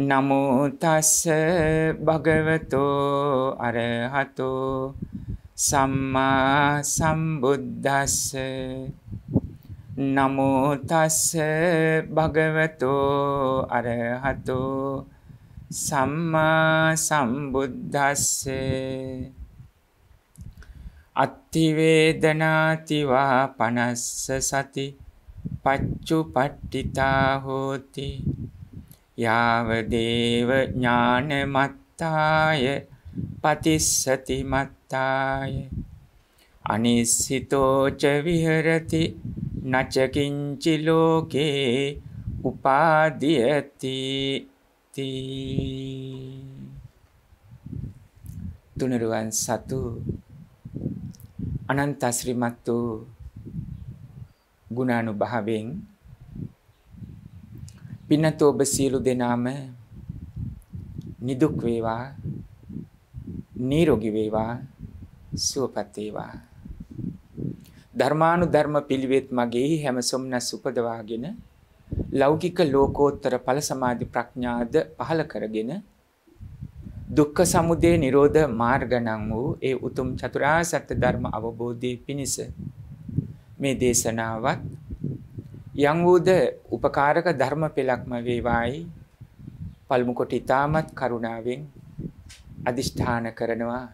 නමෝ තස්ස භගවතෝ අරහතෝ සම්මා සම්බුද්දස්ස නමෝ තස්ස භගවතෝ අරහතෝ සම්මා සම්බුද්දස්ස අත්තිවේදනාතිවා පනස්ස සති පච්චු පට්ටිතා හෝති යාව දේව ඥානමත්තාය පතිස්සති මත්තාය අනිස්සිතෝ ච විහෙරති නච කිංචි ලෝකේ උපාදීයති තුනරුවන් සතු අනන්ත ශ්‍රීමත් වූ ගුණානුභාවයෙන් පින්නතු ඔබ සියලු දෙනාම නිදුක් වේවා නිරෝගී වේවා සුවපත් වේවා ධර්මානුධර්ම පිළිවෙත් මගේ හැම සොම්නස් උපදවාගෙන ලෞකික ලෝකෝත්තර ඵල සමාධි ප්‍රඥාද පහල කරගෙන දුක්ඛ සමුදය නිරෝධ මාර්ගණං වූ ඒ උතුම් චතුරාර්ය සත්‍ය ධර්ම අවබෝධයේ පිණිස මේ දේශනාවත් යම් වූද උපකාරක ධර්ම පෙළක්ම වේවායි පළමු කොට ඊටමත් කරුණාවෙන් අදිෂ්ඨාන කරනවා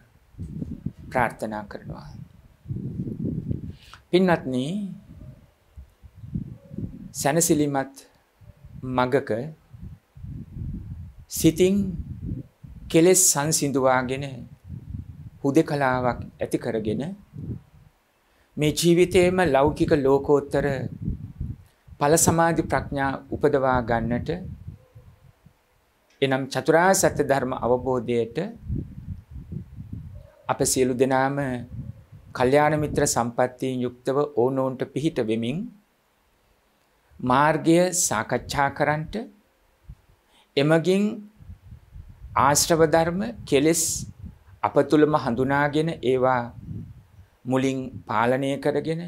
ප්‍රාර්ථනා කරනවා පින්වත්නි සැනසිලිමත් මගක සිතින් කෙලෙස් සංසිඳුවාගෙන හුදකලාවක් ඇති කරගෙන මේ ජීවිතේම ලෞකික ලෝකෝත්තර ඵල සමාධි ප්‍රඥා උපදවා ගන්නට එනම් චතුරාර්ය සත්‍ය ධර්ම අවබෝධයට අප සියලු දෙනාම කල්යාණ මිත්‍ර සම්පත්තියෙන් යුක්තව ඕනෝන්ට පිහිට වෙමින් මාර්ගය සාකච්ඡා කරන්නට එමගින් ආශ්‍රව ධර්ම කෙලෙස් අප තුලම හඳුනාගෙන ඒවා මුලින් පාලනය කරගෙන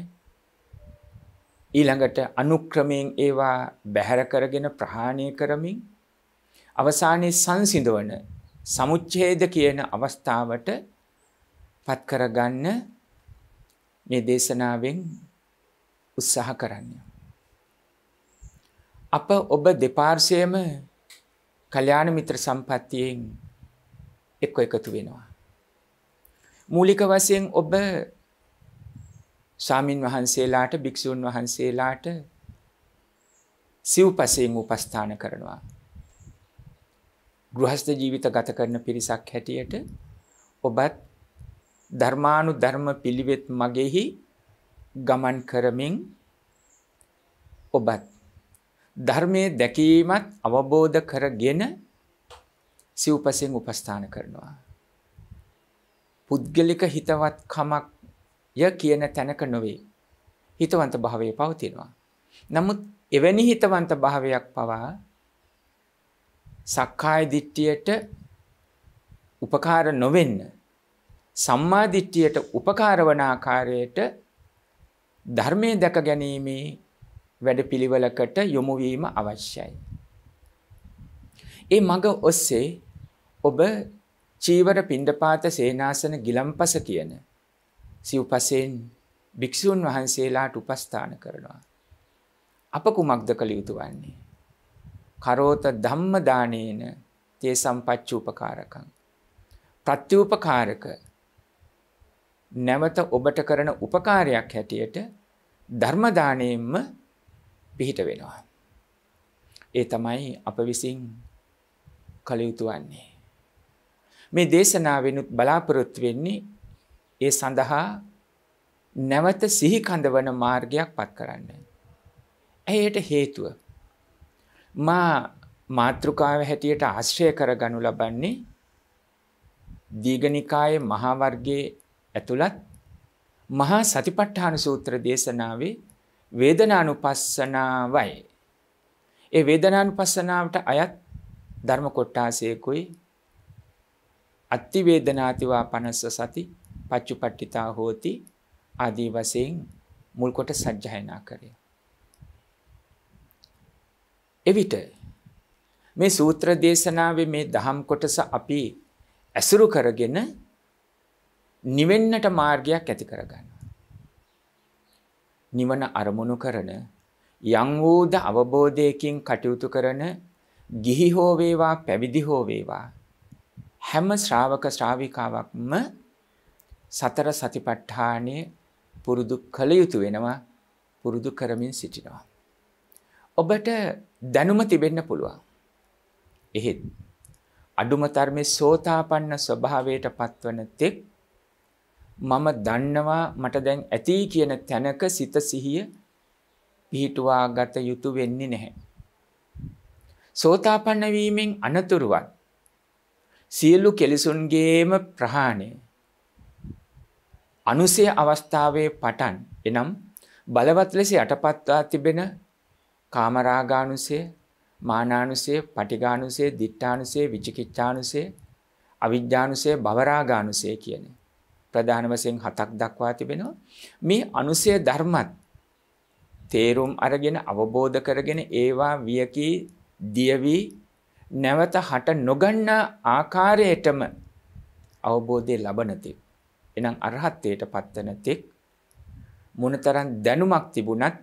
ඊළඟට අනුක්‍රමයෙන් ඒවා බැහැර කරගෙන ප්‍රහාණය කරමින් අවසානයේ සංසිඳවන සමුච්ඡේද කියන අවස්ථාවට පත් කරගන්න මේ දේශනාවෙන් උත්සාහ කරන්න. අප ඔබ දෙපාර්ශ්වයේම කල්‍යාණ මිත්‍ර සම්පත්තියෙන් එක්ක එකතු වෙනවා. මූලික වශයෙන් ඔබ ස්වාමින් වහන්සේලාට භික්ෂූන් වහන්සේලාට සිව්පසයෙන් උපස්ථාන කරනවා. ගෘහස්ත ජීවිත ගත කරන පිරිසක් හැටියට ඔබත් ධර්මානු ධර්ම පිළිවෙත් මගෙහි ගමන් කරමින් ඔබත් ධර්මයේ දැකීමත් අවබෝධ කරගෙන සිව්පසයෙන් උපස්ථාන කරනවා. පුද්ගලික හිතවත්කමක් ය කියන තැනක නොවේ. හිතවන්ත භාවය පවතිනවා. නමුත් එවැනි හිතවන්ත භාවයක් පවා සක්කාය දිට්ඨියට උපකාර නොවෙන්න සම්මා දිට්ඨියට උපකාර වන ආකාරයට ධර්මයේ දැක ගැනීමේ වැඩපිළිවෙලකට යොමු වීම අවශ්‍යයි. ඒ මඟ ඔස්සේ ඔබ චීවර පිණ්ඩපාත සේනාසන ගිලම්පස කියන සිව්පසයෙන් භික්‍ෂූන් වහන්සේලාට උපස්ථාන කරනවා. අප කුමක්ද කළ යුතු වන්නේ. කරෝත ධම්මදානයන තේ සම්පච්චූපකාරකං. ප්‍රත්‍යූපකාරක නැවත ඔබට කරන උපකාරයක් හැටියට ධර්මදානයෙන්ම පිහිට වෙනවා. ඒ තමයි අප විසින් කළ යුතු වන්නේ. මේ දේශනාවෙනුත් බලාපොරොත්තු වෙන්නේ ඒ සඳහා නැවත සිහි කඳවන මාර්ගයක් පත් කරන්න. ඇයට හේතුව. මා මාතෘකාව හැටියට ආශ්‍රය කරගනු ලබන්නේ දීගනිකායේ මහාවර්ගයේ ඇතුළත් මහා සතිපට්ඨාන සූත්‍ර දේශනාවේ වේදනානුපස්සනාවයි. ඒ වේදනානුපස්සනාවට අයත් ධර්ම කොට්ටාසයකුයි අත්ති වේදනාතිවා පනස්ස සති පච්චුපට්ඨිතා හෝති ආදී වශයෙන් මුල් කොට සජ්ජායනා කරේ. එවිට මේ සූත්‍ර දේශනාවේ මේ දහම් කොටස අපි ඇසුරු කරගෙන නිවෙන්නට මාර්ගයක් ඇති කරගන්නවා. නිවන අරමුණු කරන යම් වූද අවබෝධයකින් කටයුතු කරන ගිහි හෝ වේවා පැවිදි හෝ වේවා හැම ශ්‍රාවක ශ්‍රාවිකාවක්ම සතර සතිපට්ඨානය පුරුදු කළ යුතු වෙනවා පුරුදු කරමින් සිටිනවා. ඔබට දැනුම තිබෙන්න පුළුවන්. එහෙත් අඩුම තර්මේ සෝතාපන්න ස්වභාවයට පත්වන තෙක් මම දන්නවා මට දැන් ඇති කියන තැනක සිත සිහිය පිහිටුවා ගත යුතු වෙන්නේ නැහැ. සෝතාපන්න වීමෙන් අනතුරුවත් සියලු කෙලෙසුන්ගේම ප්‍රහාණය අනුසය අවස්ථාවේ පටන් එනම් බලවත් ලෙස යටපත්වා තිබෙන කාමරාගානුසය මානානුසය පටිගානුසය දිට්ඨානුසය විචිකිච්ඡානුසය අවිජ්ජානුසය භවරාගානුසය කියන ප්‍රධාන වශයෙන් හතක් දක්වා තිබෙනවා මේ අනුසය ධර්මත් තේරුම් අරගෙන අවබෝධ කරගෙන ඒවා වියකි දියවි නැවත හට නොගන්නා ආකාරයටම අවබෝධය ලබනතිබ එනම් අරහත්ත්වයට පත්වන තෙක් මොනතරම් දැනුමක් තිබුණත්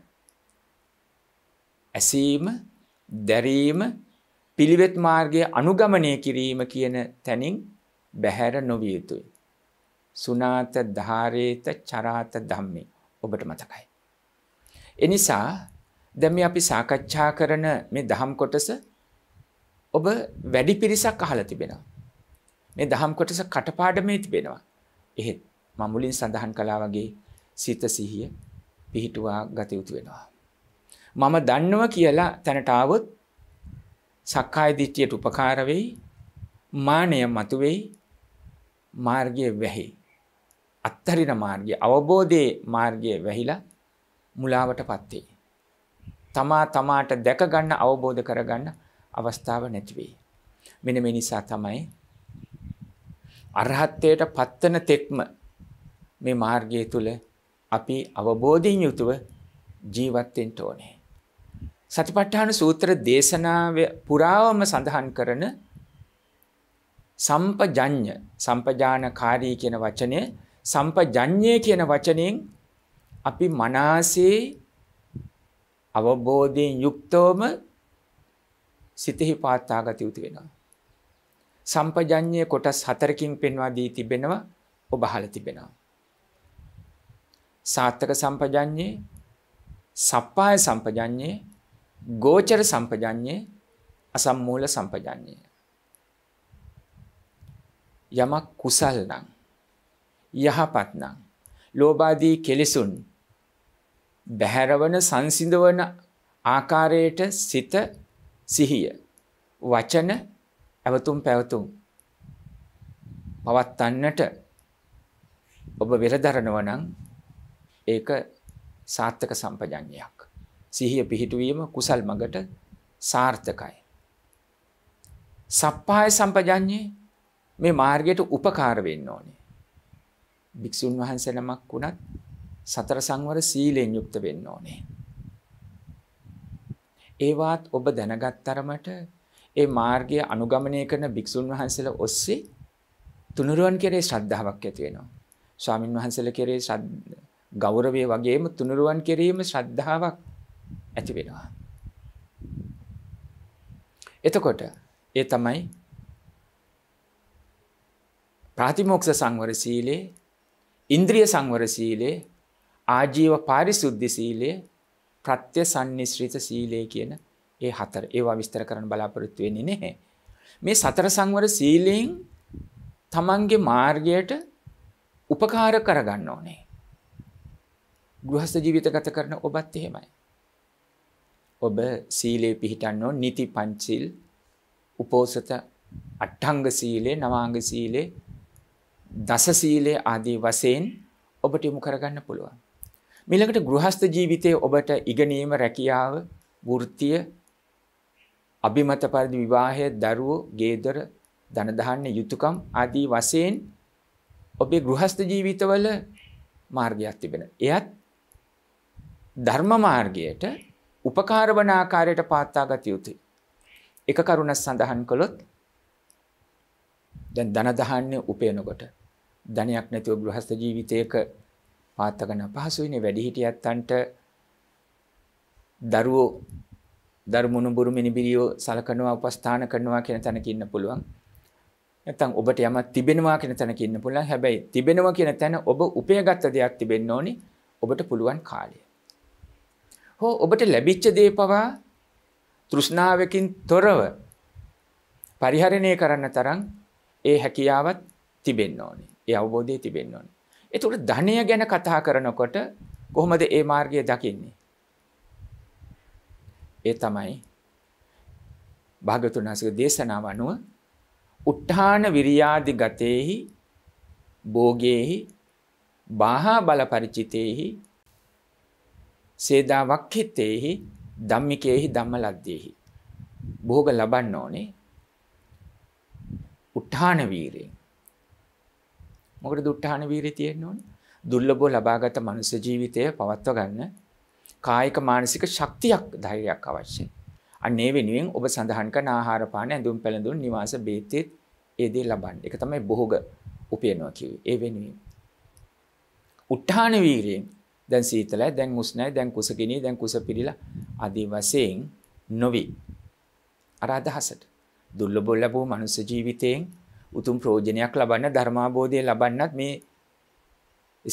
ඇසීම දැරීම පිළිවෙත් මාර්ගය අනුගමනය කිරීම කියන තැනින් බැහැර නොවිය යුතුයි. සුනාත ධාරේත චරාත ධම්මේ ඔබට මතකයි. එනිසා දැන් මේ අපි සාකච්ඡා කරන මේ දහම් කොටස ඔබ වැඩි පිරිසක් අහලා තිබෙනවා. මේ දහම් කොටස කටපාඩමේ තිබෙනවා. එහෙත් මම මුලින් සඳහන් කළා වගේ සිත සිහිය පිහිටුවා ගත යුතු වෙනවා. මම දන්නවා කියලා තැනට આવොත් සක්කාය දිට්ඨියට උපකාර වෙයි. මානය මතුවේයි. මාර්ගය වැහි. අත්තරින මාර්ගය අවබෝධයේ මාර්ගය වැහිලා මුලාවටපත් වෙයි. තමා තමාට දැක ගන්න අවබෝධ කරගන්න අවස්ථාව නැති වෙයි. මෙන්න මේ නිසා තමයි අරහත්ත්වයට පත්වන තෙක්ම මේ මාර්ගය තුල අපි අවබෝධයෙන් යුතුව ජීවත් වෙන්න ඕනේ. සතිපට්ඨාන සූත්‍ර දේශනාව පුරාවම සඳහන් කරන සම්පජඤ්ඤ සම්පජානකාරී කියන වචනය සම්පජඤ්ඤය කියන වචනයෙන් අපි මනසේ අවබෝධයෙන් යුක්තවම සිතෙහි පාත්තාගත යුතු වෙනවා. සම්පජඤ්ඤය කොටස් හතරකින් පෙන්වා දී තිබෙනවා ඔබ අහලා තිබෙනවා. සාත්තක සම්පජඤ්ඤේ, සප්පාය සම්පජඤ්ඤේ, ගෝචර සම්පජඤ්ඤේ, අසම්මූල සම්පජඤ්ඤේ. යමක් කුසල් නම් යහපත් නම් ලෝභාදී කෙලෙසුන් බහැරවන සංසිඳවන ආකාරයට සිත සිහිය වචන ඇවතුම් පැවතුම් පවත්වන්නට ඔබ වෙරදරනවා නම් ඒක සාර්ථක සම්පජඤ්ඤයක්. සිහිය පිහිටුවීම කුසල් මඟට සාර්ථකයි. සප්පාය සම්පජඤ්ඤේ මේ මාර්ගයට උපකාර වෙන්න ඕනේ. භික්ෂුන් වහන්සේ නමක් වුණත් සතර සංවර සීලෙන් යුක්ත වෙන්න ඕනේ. ඒවත් ඔබ දැනගත් තරමට ඒ මාර්ගය අනුගමනය කරන භික්ෂුන් වහන්සේලා ඔස්සේ තුනුරුවන් කෙරේ ශ්‍රද්ධාවක් ඇති වෙනවා. ස්වාමින් වහන්සේලා කෙරේ ගෞරවය වගේම තුනුරුවන් කෙරීම ශ්‍රද්ධාවක් ඇති වෙනවා. එතකොට ඒ තමයි ප්‍රාතිමෝක්ෂ සංවර සීලේ ඉන්ද්‍රිය සංවර සීලේ ආජීව පාරිශුද්ධ සීලේ ප්‍රත්‍ය සම්නිශ්‍රිත සීලේ කියන ඒ හතර ඒවා විස්තර කරන බලාපොරොත්තු වෙන්නේ නැහැ. මේ සතර සංවර සීලයෙන් තමන්ගේ මාර්ගයට උපකාර කරගන්න ඕනේ. ගෘහස්ත ජීවිත ගත කරන ඔබත් එහෙමයි. ඔබ සීලේ පිහිටන්න ඕන නිති පංචිල් උපෝසත අට්ඨංග සීලේ නවාංග සීලේ දස සීලේ ආදී වශයෙන් ඔබට යොමු කරගන්න පුළුවන්. මීළඟට ගෘහස්ත ජීවිතයේ ඔබට ඉගෙනීම රැකියාව වෘත්තිය අභිමත පරිදි විවාහය දරුවෝ ගේදර ධනධාන්‍ය යුතුයකම් ආදී වශයෙන් ඔබේ ගෘහස්ත ජීවිතවල මාර්ගයක් තිබෙන. එයත් ධර්ම මාර්ගයට උපකාර වන ආකාරයට පාත්තා ගත යුතුය. එක කරුණක් සඳහන් කළොත් දැන් ධනධාන්‍ය උපයනකොට ධනයක් නැතිව ගෘහස්ත ජීවිතයක පාත්තගන්න අපහසුයිනේ වැඩිහිටියන්ට දරුවෝ ධර්මුණු බුරු මිනිබිරියෝ සලකනවා උපස්ථාන කරනවා කියන තැනක ඉන්න පුළුවන්. නැත්නම් ඔබට යමක් තිබෙනවා කියන තැනක ඉන්න පුළුවන්. හැබැයි තිබෙනවා කියන තැන ඔබ උපයගත් දෙයක් තිබෙන්න ඕනි. ඔබට පුළුවන් කාලය. හෝ ඔබට ලැබිච්ච දේ පවා තෘෂ්ණාවකින් තොරව පරිහරණය කරන්න තරම් ඒ හැකියාවත් තිබෙන්න ඕනි. ඒ අවබෝධය තිබෙන්න ඕනි. ඒතකොට ධනය ගැන කතා කරනකොට කොහොමද ඒ මාර්ගය දකින්නේ? ඒ තමයි භාගතුන් වහන්සේගේ දේශනාව අනුව උත්හාන විරියාදි ගතේහි භෝගේහි බාහා බල ಪರಿචිතේහි සේදා වක්ඛිතේහි ධම්මිකේහි ධම්ම ලද්දේහි භෝග ලබන්න ඕනේ උත්හාන වීරයෙන් මොකටද උත්හාන වීරිය තියෙන්න ඕනේ දුර්ලභව ලබාගත් මනුෂ්‍ය ජීවිතය පවත්ව ගන්න කායික මානසික ශක්තියක් ධෛර්යයක් අවශ්‍යයි. අන්නේ වෙනුවෙන් ඔබ සඳහන් කරන ආහාර පාන ඇඳුම් පැළඳුම් නිවාස බේතෙත් ඒ දේ ලබන්න. ඒක තමයි බොහෝග උපයනවා කිව්වේ. ඒ වෙනුවෙන් උත්හාන වීරියෙන් දැන් සීතලයි දැන් උස්නයි දැන් කුසගිනි දැන් කුස පිළිලා আদি වශයෙන් නොවි අර අදහසට දුර්ලභ ලැබූ මනුෂ්‍ය ජීවිතයෙන් උතුම් ප්‍රයෝජනයක් ලබන්න ධර්මාබෝධය ලබන්නත් මේ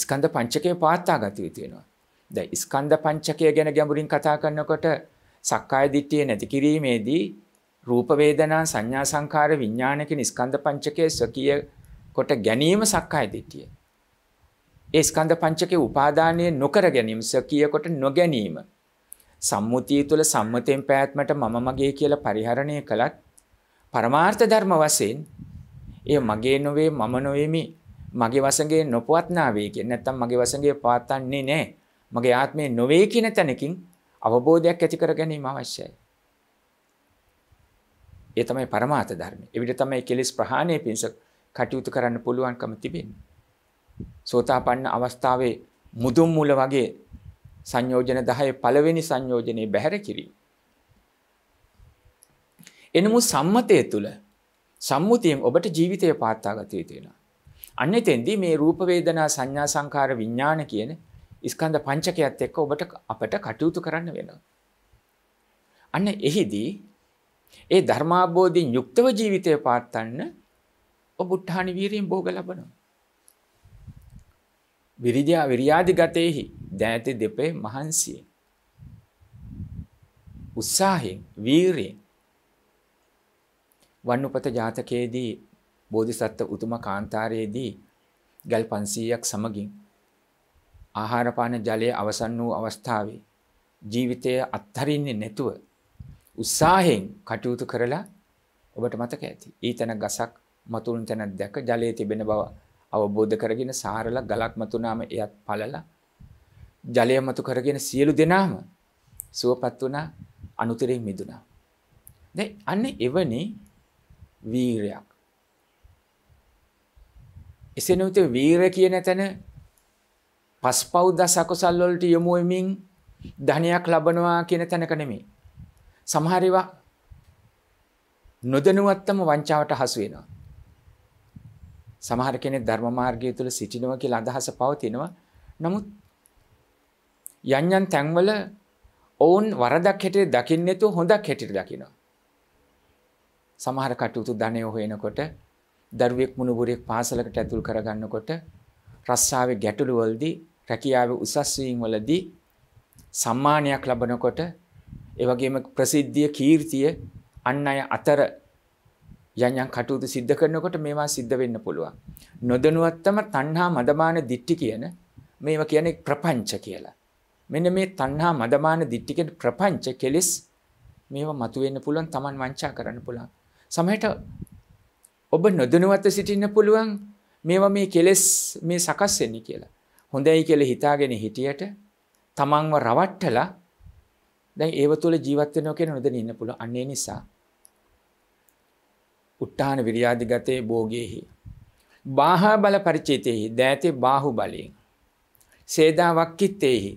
ස්කන්ධ පංචකය පාත්තා ගත යුතු වෙනවා ද ස්කන්ධ පංචකය ගැන ගැඹුරින් කතා කරන්නකොට සක්කාය දිට්ටිය නැති කිරීමේදී රූපවේදනා සංඥා සංකාර විඤ්ඥානක නිස්කන්ධ පංචකය ස්වකිය කොට ගැනීම සක්කාය දිට්ටිය. ඒ ස්කන්ධ පංචකය උපාදානය නොකර ගැනීම ස්වකිය කොට නොගැනීම. සම්මුතිය තුළ සම්මතයෙන් පැත්මට මම මගේ කියල පරිහරණය කළත් පරමාර්ථ ධර්ම වසයෙන් ඒ මගේ නොවේ මම නොවෙමි මගේ වසගේ නොපවත්නාවේ කිය නැත්තම් මගේ වසගේ පාතන්නේ නෑ මගේ ආත්මය නොවේ කියන තැනකින් අවබෝධයක් ඇති කර ගැනීම අවශ්‍යයි. ඒ තමයි પરමාර්ථ ධර්මය. එවිට තමයි කෙලෙස් ප්‍රහාණය පිණිස කටයුතු කරන්න පුළුවන්කම තිබෙන්නේ. සෝතාපන්න අවස්ථාවේ මුදුන් මුල වගේ සංයෝජන 10 පළවෙනි සංයෝජනේ බැහැර කිරීම. එනමු සම්මතය තුළ සම්මුතියෙන් ඔබට ජීවිතය පාත්තා ගත යුතු වෙනවා. අන්න එතෙන්දී මේ රූප වේදනා සංඥා සංකාර විඥාන කියන ස්කන්ධ පංචකයත් එක්ක ඔබට අපට කටයුතු කරන්න වෙනවා. අන්න එහිදී ඒ ධර්මාබෝධයෙන් යුක්තව ජීවිතය පාත්තන්න ඔබ උත්හානි වීරියෙන් භෝග ලබනවා. විරිජා විරියාදි ගතයෙහි දෑති දෙපේ මහන්සියෙන්. උත්සාහෙන් වීරයෙන් වන්නුපත ජාතකයේදී බෝධිසත්ව උතුම කාන්තාරයේදී ගල් පන්සීයක් සමගින් ආහාර පාන ජලය අවසන් වූ අවස්ථාවේ ජීවිතය අත්හරින්නේ නැතුව උත්සාහයෙන් කටයුතු කරලා ඔබට මතක ඇති. ඊතන ගසක් මතුරුන් තැනක් දැක ජලයේ තිබෙන බව අවබෝධ කරගෙන සාරල ගලක් මතුනාම එයත් පළලා ජලය මතු කරගෙන සියලු දෙනාම සුවපත් වුණා අනුතරයෙන් මිදුණා. දැන් අන්න එවැනි වීරයක්. එසෙනුත වීර කියන තැන පස් පෞද්ද සකුසල් වලට යොමු වෙමින් ධනයක් ලබනවා කියන තැනක නෙමෙයි. සමහර ඒවා නොදැනුවත්වම වංචාවට හසු වෙනවා. සමහර කෙනෙක් ධර්ම මාර්ගය තුල සිටිනවා කියලා අදහස පවතිනවා. නමුත් යන් යන් තැන්වල ඔවුන් වරදක් හැටියට දකින්නේ නැතුව හොඳක් හැටියට දකිනවා. සමහර කටයුතු ධනය හොයනකොට දරුවෙක් මුණුබුරෙක් පාසලකට ඇතුල් කරගන්නකොට රස්සාවේ ගැටළු වලදී රැකියාවේ උසස් වීම වලදී සම්මානයක් ලබනකොට ඒ වගේම ප්‍රසිද්ධිය කීර්තිය අන් අය අතර යම් යම් කටයුතු සිද්ධ කරනකොට මේවා සිද්ධ වෙන්න පුළුවන්. නොදනුවත්තම තණ්හා මදමාන දිට්ටි කියන මේවා කියන්නේ ප්‍රපංච කියලා. මෙන්න මේ තණ්හා මදමාන දිට්ටි කියන ප්‍රපංච කෙලිස් මේවා මතුවෙන්න පුළුවන් Taman වංචා කරන්න පුළුවන්. සමහරට ඔබ නොදනුවත්ව සිටින්න පුළුවන් මේවා මේ කෙලෙස් මේ සකස් වෙන්නේ කියලා. හොඳයි කියල හිතාගෙන හිටියට තමන්ව රවට්ටලා දැන් ඒව තුළ ජීවත්වනෝ කෙන නොද ඉන්න පුළ අන්නේ නිසා උට්ටාන විරියාධිගතය බෝගෙහි බාහා බල පරිචේතයෙහි දෑතේ බාහු බලින් සේදාවක්කිත්තයෙහි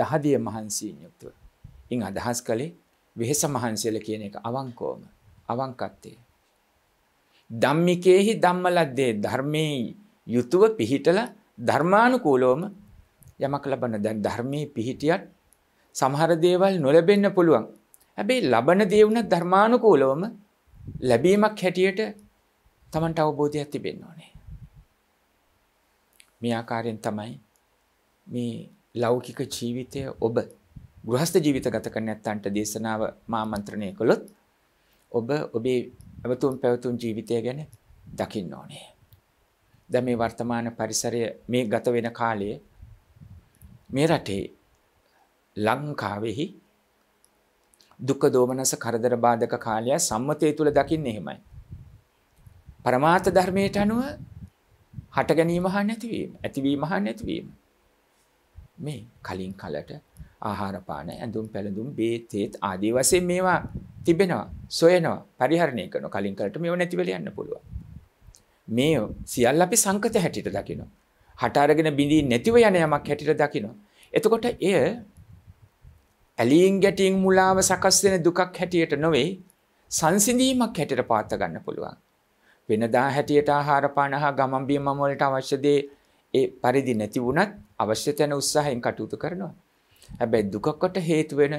දහදිය මහන්සීෙන් යුක්තුව ඉං අදහස් කළේ වෙහෙස මහන්සේල කියන එක අවංකෝම අවංකත්තේ ධම්මිකයෙහි දම්මලද්දේ ධර්මය යුතුව පිහිටල ධර්මානුකූලවම යමක් ලබන්න දැන් ධර්මයේ පිහිටියත් සමහර දේවල් නොලැබෙන්න පුළුවන්. හැබැයි ලබන දේ වුණත් ධර්මානුකූලවම ලැබීමක් හැටියට Tamanට අවබෝධයක් තිබෙන්න ඕනේ. මේ ආකාරයෙන් තමයි මේ ලෞකික ජීවිතය ඔබ ගෘහස්ත ජීවිත ගත කරන නැත්තන්ට දේශනාව මාමන්ත්‍රණය කළොත් ඔබ ඔබේ ඇවතුම් පැවතුම් ජීවිතය ගැන දකින්න ඕනේ. දැන් මේ වර්තමාන පරිසරය මේ ගත වෙන කාලයේ මේ රටේ ලංකාවේහි දුක දෝමනස කරදර බාධක කාලය සම්මතය තුල දකින්නේ එහෙමයි. પરමාර්ථ ධර්මයට අනුව හට ගැනීම හා නැතිවීම, ඇතිවීම හා නැතිවීම. මේ කලින් කලට ආහාර පාන, ඇඳුම් පැළඳුම්, බේත්, තේත් ආදී වශයෙන් මේවා තිබෙනවා, සොයනවා, පරිහරණය කරනවා. කලින් කලට මේව නැති වෙලා යන්න පුළුවන්. මේ සියල්ල අපි සංකත හැටියට දකිනවා. හට අරගෙන බිඳී නැතිව යන යමක් හැටියට දකිනවා. එතකොට එය ඇලීම් ගැටීම් මුලාව සකස් වෙන දුකක් හැටියට නොවේ සංසිඳීමක් හැටියට පාත් ගන්න පුළුවන්. වෙනදා හැටියට ආහාර පාන හා ගමන් බිමන් වලට අවශ්‍ය දේ ඒ පරිදි නැති වුණත් අවශ්‍ය තැන උත්සාහයෙන් කටයුතු කරනවා. හැබැයි දුකකට හේතු වෙන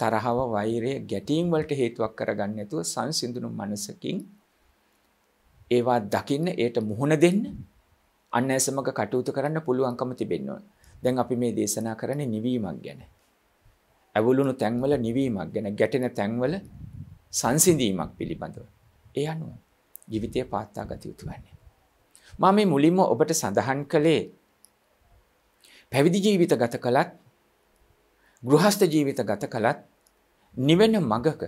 තරහව වෛරය ගැටීම් වලට හේතුවක් කරගන්න නැතුව සංසිඳුණු මනසකින් ඒවා දකින්න ඒට මුහුණ දෙන්න අන්න ඇසමක කටයුතු කරන්න පුළුවන්කම තිබෙන්න ඕන. දැන් අපි මේ දේශනා කරන්නේ නිවීමක් ගැන. ඇවුලුණු තැන්වල නිවීමක් ගැන, ගැටෙන තැන්වල සංසිඳීමක් පිළිබඳව. ඒ අනුව ජීවිතය පාත්තා ගත යුතු වන්නේ. මා මේ මුලින්ම ඔබට සඳහන් කළේ පැවිදි ජීවිත ගත කළත් ගෘහස්ත ජීවිත ගත කළත් නිවෙන මගක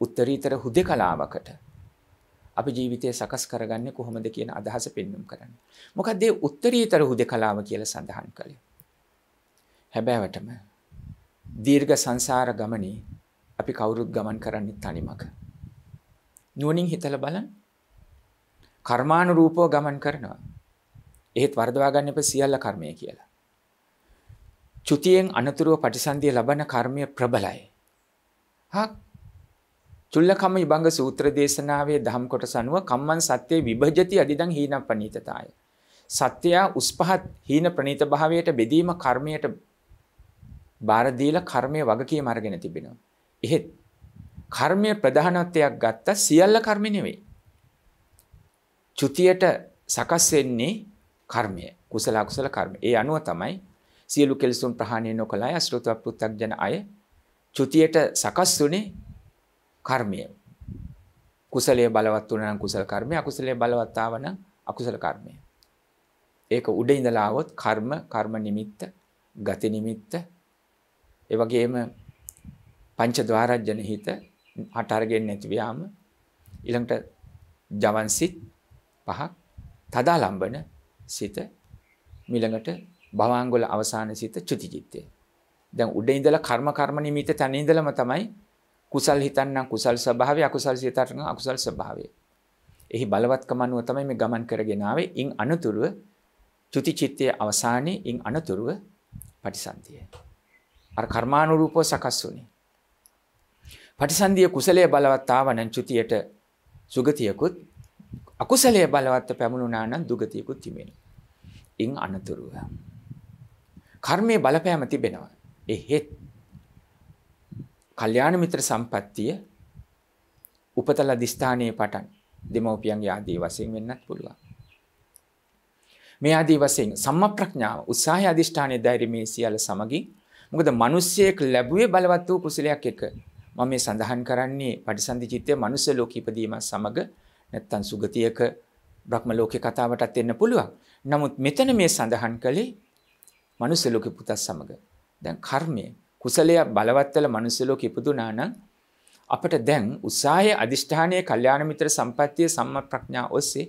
උත්තරීතර හුදෙකලාවකට අපි ජීවිතය සකස් කරගන්නේ කොහොමද කියන අදහස පෙන්눔 කරන්න. මොකද ඒ උත්තරීතර හුදකලාව කියලා සඳහන් කළේ. හැබෑවටම දීර්ඝ සංසාර ගමනේ අපි කවුරුත් ගමන් කරන්නේ තනිමක. නුවණින් හිතලා බලන්න. කර්මානුරූපව ගමන් කරනවා. එහෙත් වර්ධවා ගන්න එපා සියල්ල කර්මය කියලා. චුතියෙන් අනතුරුව ප්‍රතිසන්දිය ලබන කර්මය ප්‍රබලයි. හා චුල්ලකම විභංග සූත්‍ර දේශනාවේ දහම් කොටස අනුව කම්මන් සත්‍යයේ විභජති අදිදං හීන ප්‍රනීතතාය. සත්‍යය උස්පහත් හීන ප්‍රනීත භාවයට බෙදීම කර්මයට බාර දීලා කර්මයේ වගකීම අරගෙන තිබෙනවා. එහෙත් කර්මයේ ප්‍රධානත්වයක් ගත්ත සියල්ල කර්ම නෙවෙයි. චුතියට සකස් වෙන්නේ කර්මය. කුසල අකුසල කර්ම. ඒ අනුව තමයි සියලු කෙලසුන් ප්‍රහාණය නොකළයි අසෘතවත් පුත්තක් ජන අය චුතියට සකස් වුනේ කර්මය. කුසලයේ බලවත් වුණා නම් කුසල කර්මය, අකුසලයේ බලවත් ආව නම් අකුසල කර්මය. ඒක උඩ ඉඳලා આવොත් කර්ම, කර්ම නිමිත්ත, ගති නිමිත්ත, ඒ වගේම පංච ద్వාරජන හිත හට අරගෙන නැති ව්‍යාම ඊළඟට ජවන් සිත් පහක් තදාලම්බන සිත මිලඟට භවංගොල අවසාන සිත චුතිචිත්තය. දැන් උඩ ඉඳලා කර්ම කර්ම නිමිත තැන ඉඳලම තමයි කුසල් හිතන්නම් කුසල් ස්වභාවය අකුසල් සිතටනම් අකුසල් ස්වභාවය. එහි බලවත්කම අනුව තමයි මේ ගමන් කරගෙන ආවේ. ඉන් අනතුරුව චුති චිත්තයේ අවසානයේ ඉන් අනතුරුව පටිසන්ධිය. අර කර්මානුරූපව සකස් වුනේ. පටිසන්ධිය කුසලයේ බලවත් ආවනම් චුතියට සුගතියකුත් අකුසලයේ බලවත් පැමුණුනා නම් දුගතියකුත් තිබෙනවා. ඉන් අනතුරුව කර්මයේ බලපෑම තිබෙනවා. එහෙත් කල්යාණ මිත්‍ර සම්පත්තිය උපතල දිස්ථානයේ පටන් දෙමව්පියන්ගේ ආදී වශයෙන් වෙන්නත් පුළුවන්. මේ ආදී වශයෙන් සම්මප්‍රඥාව උත්සාහය අධිෂ්ඨානයේ ධෛර්ය මේ සියල්ල සමගින් මොකද මිනිස්සෙක් ලැබුවේ බලවත් වූ කුසලයක් එක. මම මේ සඳහන් කරන්නේ පටිසන්ධි චිත්තය මනුස්ස ලෝක ඉපදීම සමග නැත්තම් සුගතියක බ්‍රහ්ම ලෝකේ කතාවටත් එන්න පුළුවන්. නමුත් මෙතන මේ සඳහන් කළේ මනුස්ස ලෝකේ පුතත් සමග. දැන් කර්මය කුසලයක් බලවත් වෙලා මනුස්ස ලෝකෙ ඉපදුනා නම් අපිට දැන් උත්සාහයේ අදිෂ්ඨානයේ කල්යාණ මිත්‍ර සම්පත්තිය සම්මා ප්‍රඥා ඔස්සේ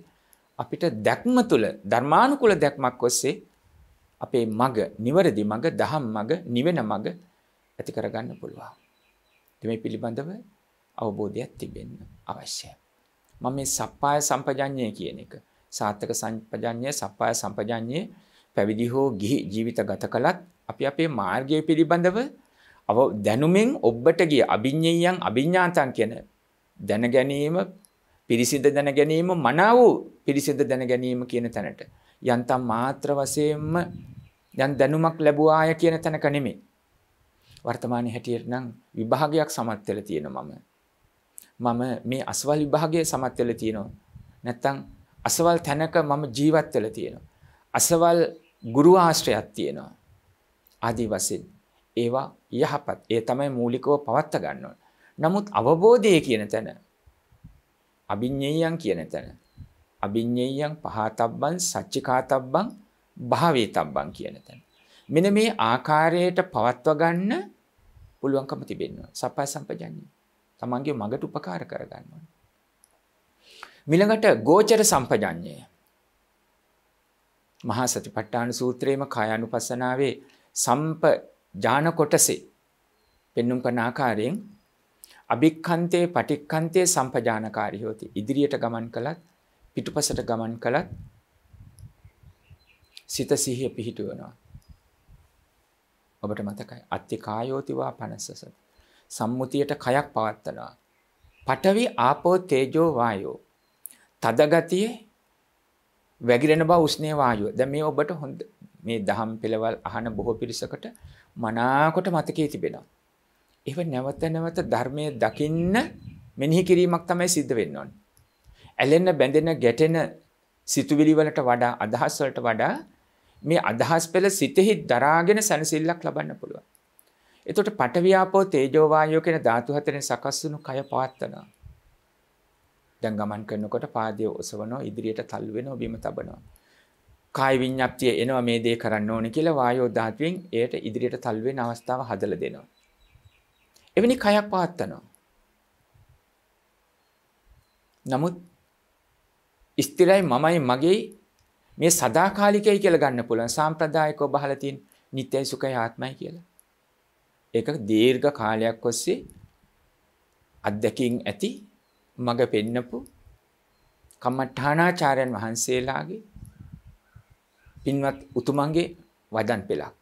අපිට දැක්ම තුල ධර්මානුකූල දැක්මක් ඔස්සේ අපේ මග නිවැරදි මග දහම් මග නිවෙන මග ඇති කරගන්න පුළුවන්. මේ පිළිබඳව අවබෝධයක් තිබෙන්න අවශ්‍යයි. මම මේ සප්පාය සම්පජඤ්ඤය කියන එක සාත්‍යක සම්පජඤ්ඤය සප්පාය සම්පජඤ්ඤය පැවිදි හෝ ගිහි ජීවිත ගත කළත් අපි අපේ මාර්ගය පිළිබඳව අව දැනුමෙන් ඔබට ගිය අභිඤ්ඤයන් අභිඥාතං කියන දැන ගැනීම පිරිසිඳ දැන ගැනීම මනාව පිරිසිඳ දැන ගැනීම කියන තැනට යන්තම් මාත්‍ර වශයෙන්ම යන් දැනුමක් ලැබුවාය කියන තැනක නෙමෙයි වර්තමානයේ හැටියට නම් විභාගයක් සමත් වෙලා තියෙනවා මම මම මේ අසවල් විභාගයේ සමත් වෙලා තියෙනවා නැත්තම් අසවල් තැනක මම ජීවත් වෙලා තියෙනවා අසවල් ගුරු ආශ්‍රයක් තියෙනවා ආදි වශයෙන් ඒවා යහපත් ඒ තමයි මූලිකව පවත්ත ගන්නවන්. නමුත් අවබෝධය කියන තැන අභිං්ඥයන් කියන තැන අභිං්ඥයන් පහතබ්බන් සච්චිකාතබ්බං භාවේ තබ්බන් කියන තැන. මෙන මේ ආකාරයට පවත්ව ගන්න පුළුවන්කම තිබෙන්වා සපා සම්පජන්නේ තමන්ගේ මඟට උපකාර කරගන්නවා. මිළඟට ගෝචර සම්පජඥය මහා සතිපට්ඨාන සූත්‍රයේම කායानुපස්සනාවේ සම්ප ජාන කොටසේ පෙන්නුම් කරන ආකාරයෙන් අභික්කන්තේ පටික්කන්තේ සම්පජානකාරී හොති. ඉදිරියට ගමන් කළත් පිටුපසට ගමන් කළත් සිත සිහිය පිහිටුවනවා. ඔබට මතකයි අත්ති කායෝතිවා පනසස. සම්මුතියට කයක් පවත්වනවා. පටවි ආපෝ තේජෝ වායෝ. තදගතිය වැගිරෙන බව උස්නේ වායුව. දැන් මේ ඔබට හොඳ මේ දහම් පිළවල් අහන බොහෝ පිරිසකට මනාකොට මතකයේ තිබෙනවා. ඒව නැවත නැවත ධර්මය දකින්න මෙනිහි කිරීමක් තමයි සිද්ධ වෙන්න ඕන. ඇලෙන්න බැඳෙන ගැටෙන සිතුවිලි වලට වඩා අදහස් වලට වඩා මේ අදහස් පෙළ සිතෙහි දරාගෙන සැනසෙල්ලක් ලබන්න පුළුවන්. එතකොට පටවියාපෝ තේජෝ වායෝ කියන ධාතු හතරෙන් සකස් වුණු කය පවත්නවා. දැන් ගමන් කරනකොට පාදයේ ඔසවනවා ඉදිරියට තල්ලු වෙනවා බිම තබනවා. කාය විඤ්ඤාප්තිය එනවා මේ දේ කරන්න ඕනේ කියලා වායෝ ධාතුවෙන් එයට ඉදිරියට තල්ලු වෙන අවස්ථාව හදලා දෙනවා. එවැනි කයක් පවත්නවා. නමුත් ස්ථිරයි මමයි මගේ මේ සදාකාලිකයි කියලා ගන්න පුළුවන් සාම්ප්‍රදායිකව බහලා තියෙන නිත්‍යයි සුඛයි ආත්මයි කියලා. ඒක දීර්ඝ කාලයක් ඔස්සේ අත්දැකීම් ඇති මඟ පෙන්නපු කම්මඨානාචාර්යන් වහන්සේලාගේ පින්වත් උතුමන්ගේ වදන් පෙළක්.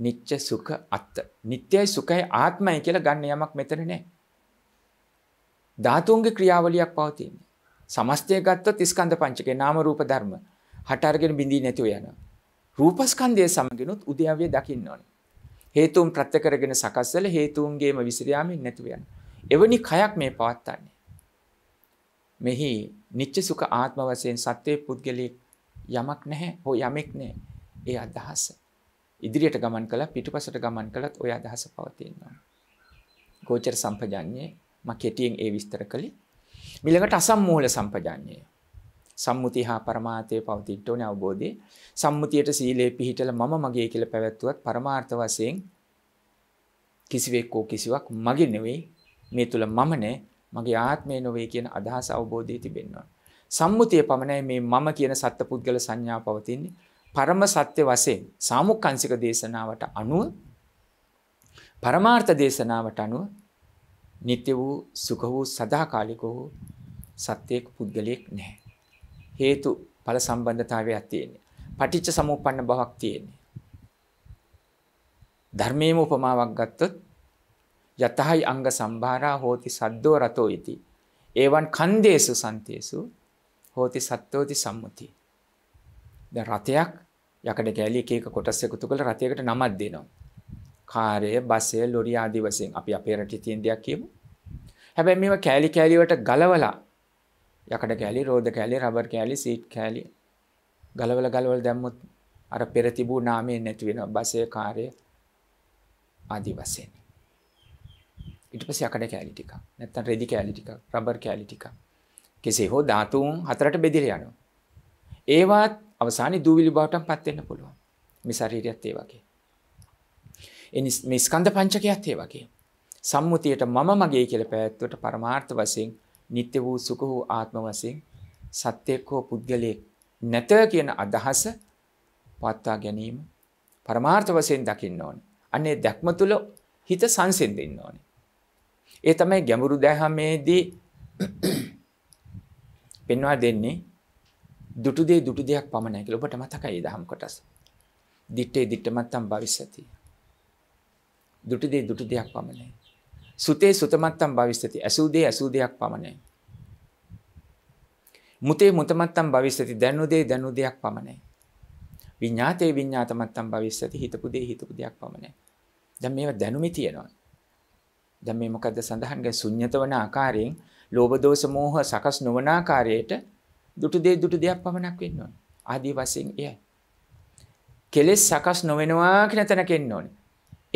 නිච්ච සුඛ අත්ත. නිට්ටයයි සුඛයි ආත්මයි කියලා ගන්න යමක් මෙතන නැහැ. ධාතුන්ගේ ක්‍රියාවලියක් පවතින. සමස්තය ගත්තොත් ස්කන්ධ පංචකේ නාම රූප ධර්ම හට අරගෙන බිඳී නැතිව යනවා. රූපස්කන්ධය සමගිනුත් උද්‍යවය දකින්න ඕනේ. හේතුන් ප්‍රත්‍ය කරගෙන සකස් වෙල හේතුන්ගේම විසිර යාමෙන් නැතිව යන. එවැනි කයක් මේ පවත්තන්නේ. මෙහි නිච්ච සුඛ ආත්ම වශයෙන් සත්‍යයේ පුද්ගලයේ යමක් නැහැ හෝ යමෙක් නෑ ඒ අදහස ඉදිරියට ගමන් කළ පිටුපසට ගමන් කළත් ඔය අදහස පවතින්නවා. ගෝචර සම්පජාන්නේ ම කෙටියෙන් ඒ විස්තර කළි මිළඟට අසම්මූල සම්පජාන්නේ සම්මුති හා පරමාතය පවතිට ඕන අවබෝධය සම්මුතියට සීලේ පිහිටල මම මගේ කියල පැවැත්තුවත් පරමාර්ථ වසයෙන් කිසිවෙක්කෝ කිසිවක් මගේ නෙවෙයි මේ තුළ මමනේ මගේ ආත්මය නොවේ කියන අදහස අවබෝධය තිබෙන්වා. සම්මුතිය පමණයි මේ මම කියන සත්පුද්ගල සංඥා පවතින්නේ. පරම සත්‍ය වශයෙන් සාමුක්කංශික දේශනාවට අනුව පරමාර්ථ දේශනාවට අනුව නිත්‍ය වූ සුඛ වූ සදාකාලික වූ සත්‍යයක පුද්ගලයෙක් නැහැ. හේතු ඵල සම්බන්ධතාවයක් තියෙන්නේ. පටිච්ච සමුප්පන්න බවක් තියෙන්නේ. ධර්මයේම උපමාවක් ගත්තොත් යතහයි අංග සම්භාරා හෝති සද්දෝ රතෝ इति. ඒවන් කන්දේසු සන්තේසු හෝති සත්තෝති සම්මුති. දැන් රතයක් යකඩ කෑලි එක එක කොටස් එකතු කරලා රතයකට නමක් දෙනවා. කාරය, බසය, ලොරි ආදී වශයෙන් අපි අපේ රටේ තියෙන දෙයක් කියමු. හැබැයි මේවා කෑලි කෑලි වලට ගලවලා යකඩ කෑලි, රෝද කෑලි, රබර් කෑලි, සීට් කෑලි ගලවලා ගලවලා දැම්මොත් අර පෙර තිබූ නාමයෙන් නැති වෙනවා. බසය, කාරය ආදී වශයෙන්. ඊට පස්සේ යකඩ කෑලි ටිකක්, නැත්නම් රෙදි කෑලි ටිකක්, රබර් කෑලි ටිකක් කෙසේ හෝ ධාතුන් හතරට බෙදිලා යනවා. ඒවත් අවසානයේ දූවිලි බවටම පත් වෙන්න පුළුවන්. මේ ශරීරයත් ඒ වගේ. එනිස් මේ ස්කන්ධ පංචකයත් ඒ වගේ. සම්මුතියට මම මගේ කියලා පැවැත්වට පරමාර්ථ වශයෙන් නිත්‍ය වූ සුඛ වූ ආත්ම වශයෙන් සත්‍යයක් හෝ පුද්ගලයෙක් නැත කියන අදහස පවත්වා ගැනීම පරමාර්ථ වශයෙන් දකින්න ඕනේ. අනේ දැක්ම තුල හිත සංසිඳෙන්න ඕනේ. ඒ තමයි ගැඹුරු දැහැමේදී පෙන්වා දෙන්නේ දුටු දේ දුටු දෙයක් පමණයි කියලා ඔබට මතකයි දහම් කොටස. දිත්තේ දිත්තමත්තම් භවිස්සති. දුටු දේ දුටු දෙයක් පමණයි. සුතේ සුතමත්තම් භවිස්සති. ඇසූ දේ ඇසූ දෙයක් පමණයි. මුතේ මුතමත්තම් භවිස්සති. දැනු දේ දැනු දෙයක් පමණයි. විඤ්ඤාතේ විඤ්ඤාතමත්තම් භවිස්සති. හිතපු දේ හිතපු දෙයක් පමණයි. දැන් මේවා දැනුමේ තියෙනවා. දැන් මේ මොකද්ද සඳහන් ගන්නේ ශුන්්‍යත වන ආකාරයෙන් ලෝභ දෝෂ මෝහ සකස් නොවන ආකාරයට දුටු දේ දුටු දෙයක් පමණක් වෙන්න ඕනේ. ආදී වශයෙන් එයයි. කෙලෙස් සකස් නොවෙනවා කියන තැනක එන්න ඕනේ.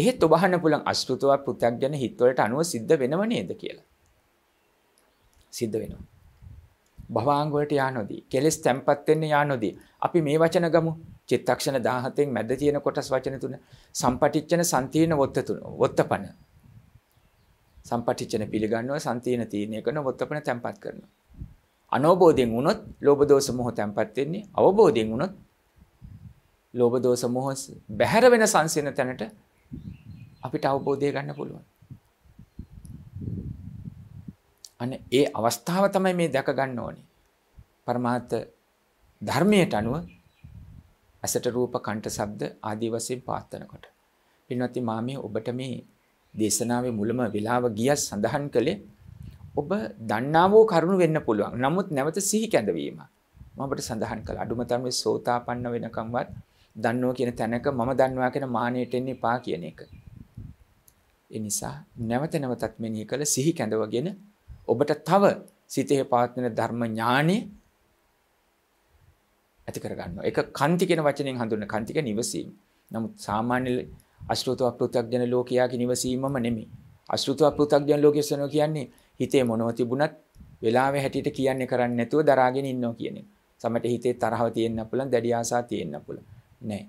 එහෙත් ඔබ අහන්න පුළුවන් අස්ෘතව පෘථග්ජන හිත්වලට අනුව සිද්ධ වෙනව නේද කියලා. සිද්ධ වෙනවා. භවාංග වලට යා නොදී, කෙලෙස් තැම්පත් වෙන්න යා නොදී. අපි මේ වචන ගමු. චිත්තක්ෂණ 17න් මැද තියෙන කොටස් වචන තුන. සම්පටිච්ඡන සන්තීන වොත්ත තුන. වොත්තපන සම්පටිච්චන පිළිගන්නවා සන්තින තීරණය කරන වොත්තපන තැම්පත් කරනවා. අනෝබෝධයෙන් වුණොත් ලෝභ දෝෂ මොහ තැම්පත් වෙන්නේ. අවබෝධයෙන් වුණොත් ලෝභ දෝෂ මොහ බැහැර වෙන සංසින තැනට අපිට අවබෝධය ගන්න පුළුවන්. අනේ ඒ අවස්ථාව තමයි මේ දැක ගන්න ඕනේ. પરමාර්ථ ධර්මයට අනුව ඇසට රූප කණ්ඨ ශබ්ද ආදී වශයෙන් පාත්තනකොට. පින්වත්නි මා මේ ඔබට මේ දේශනාවේ මුලම වෙලාව ගියත් සඳහන් කළේ ඔබ දන්නා වූ කරුණු වෙන්න පුළුවන්. නමුත් නැවත සිහි කැඳවීම. මම ඔබට සඳහන් කළා. අඩුම තරමේ සෝතාපන්න වෙනකම්වත් දන්නෝ කියන තැනක මම දන්නවා කියන මානෙට එන්න එපා කියන එක. ඒ නිසා නැවත නැවතත් මෙනෙහි කළ සිහි කැඳවගෙන ඔබට තව සිතේ පවත්වන ධර්ම ඥානෙ ඇති කරගන්නවා. ඒක කන්ති කියන වචනයෙන් හඳුන්වන කන්තික නිවසීම. නමුත් සාමාන්‍ය අශෘතව පෘථග්ජන ලෝකයා නිවසීමම නෙමෙයි. අශෘතව පෘථග්ජන ලෝකයසනෝ කියන්නේ හිතේ මොනව තිබුණත් වෙලාවේ හැටියට කියන්නේ කරන්නේ නැතුව දරාගෙන ඉන්නවා කියන එක. සමහරට හිතේ තරහව තියෙන්න පුළුවන්, දැඩි ආසා තියෙන්න පුළුවන්. නෑ.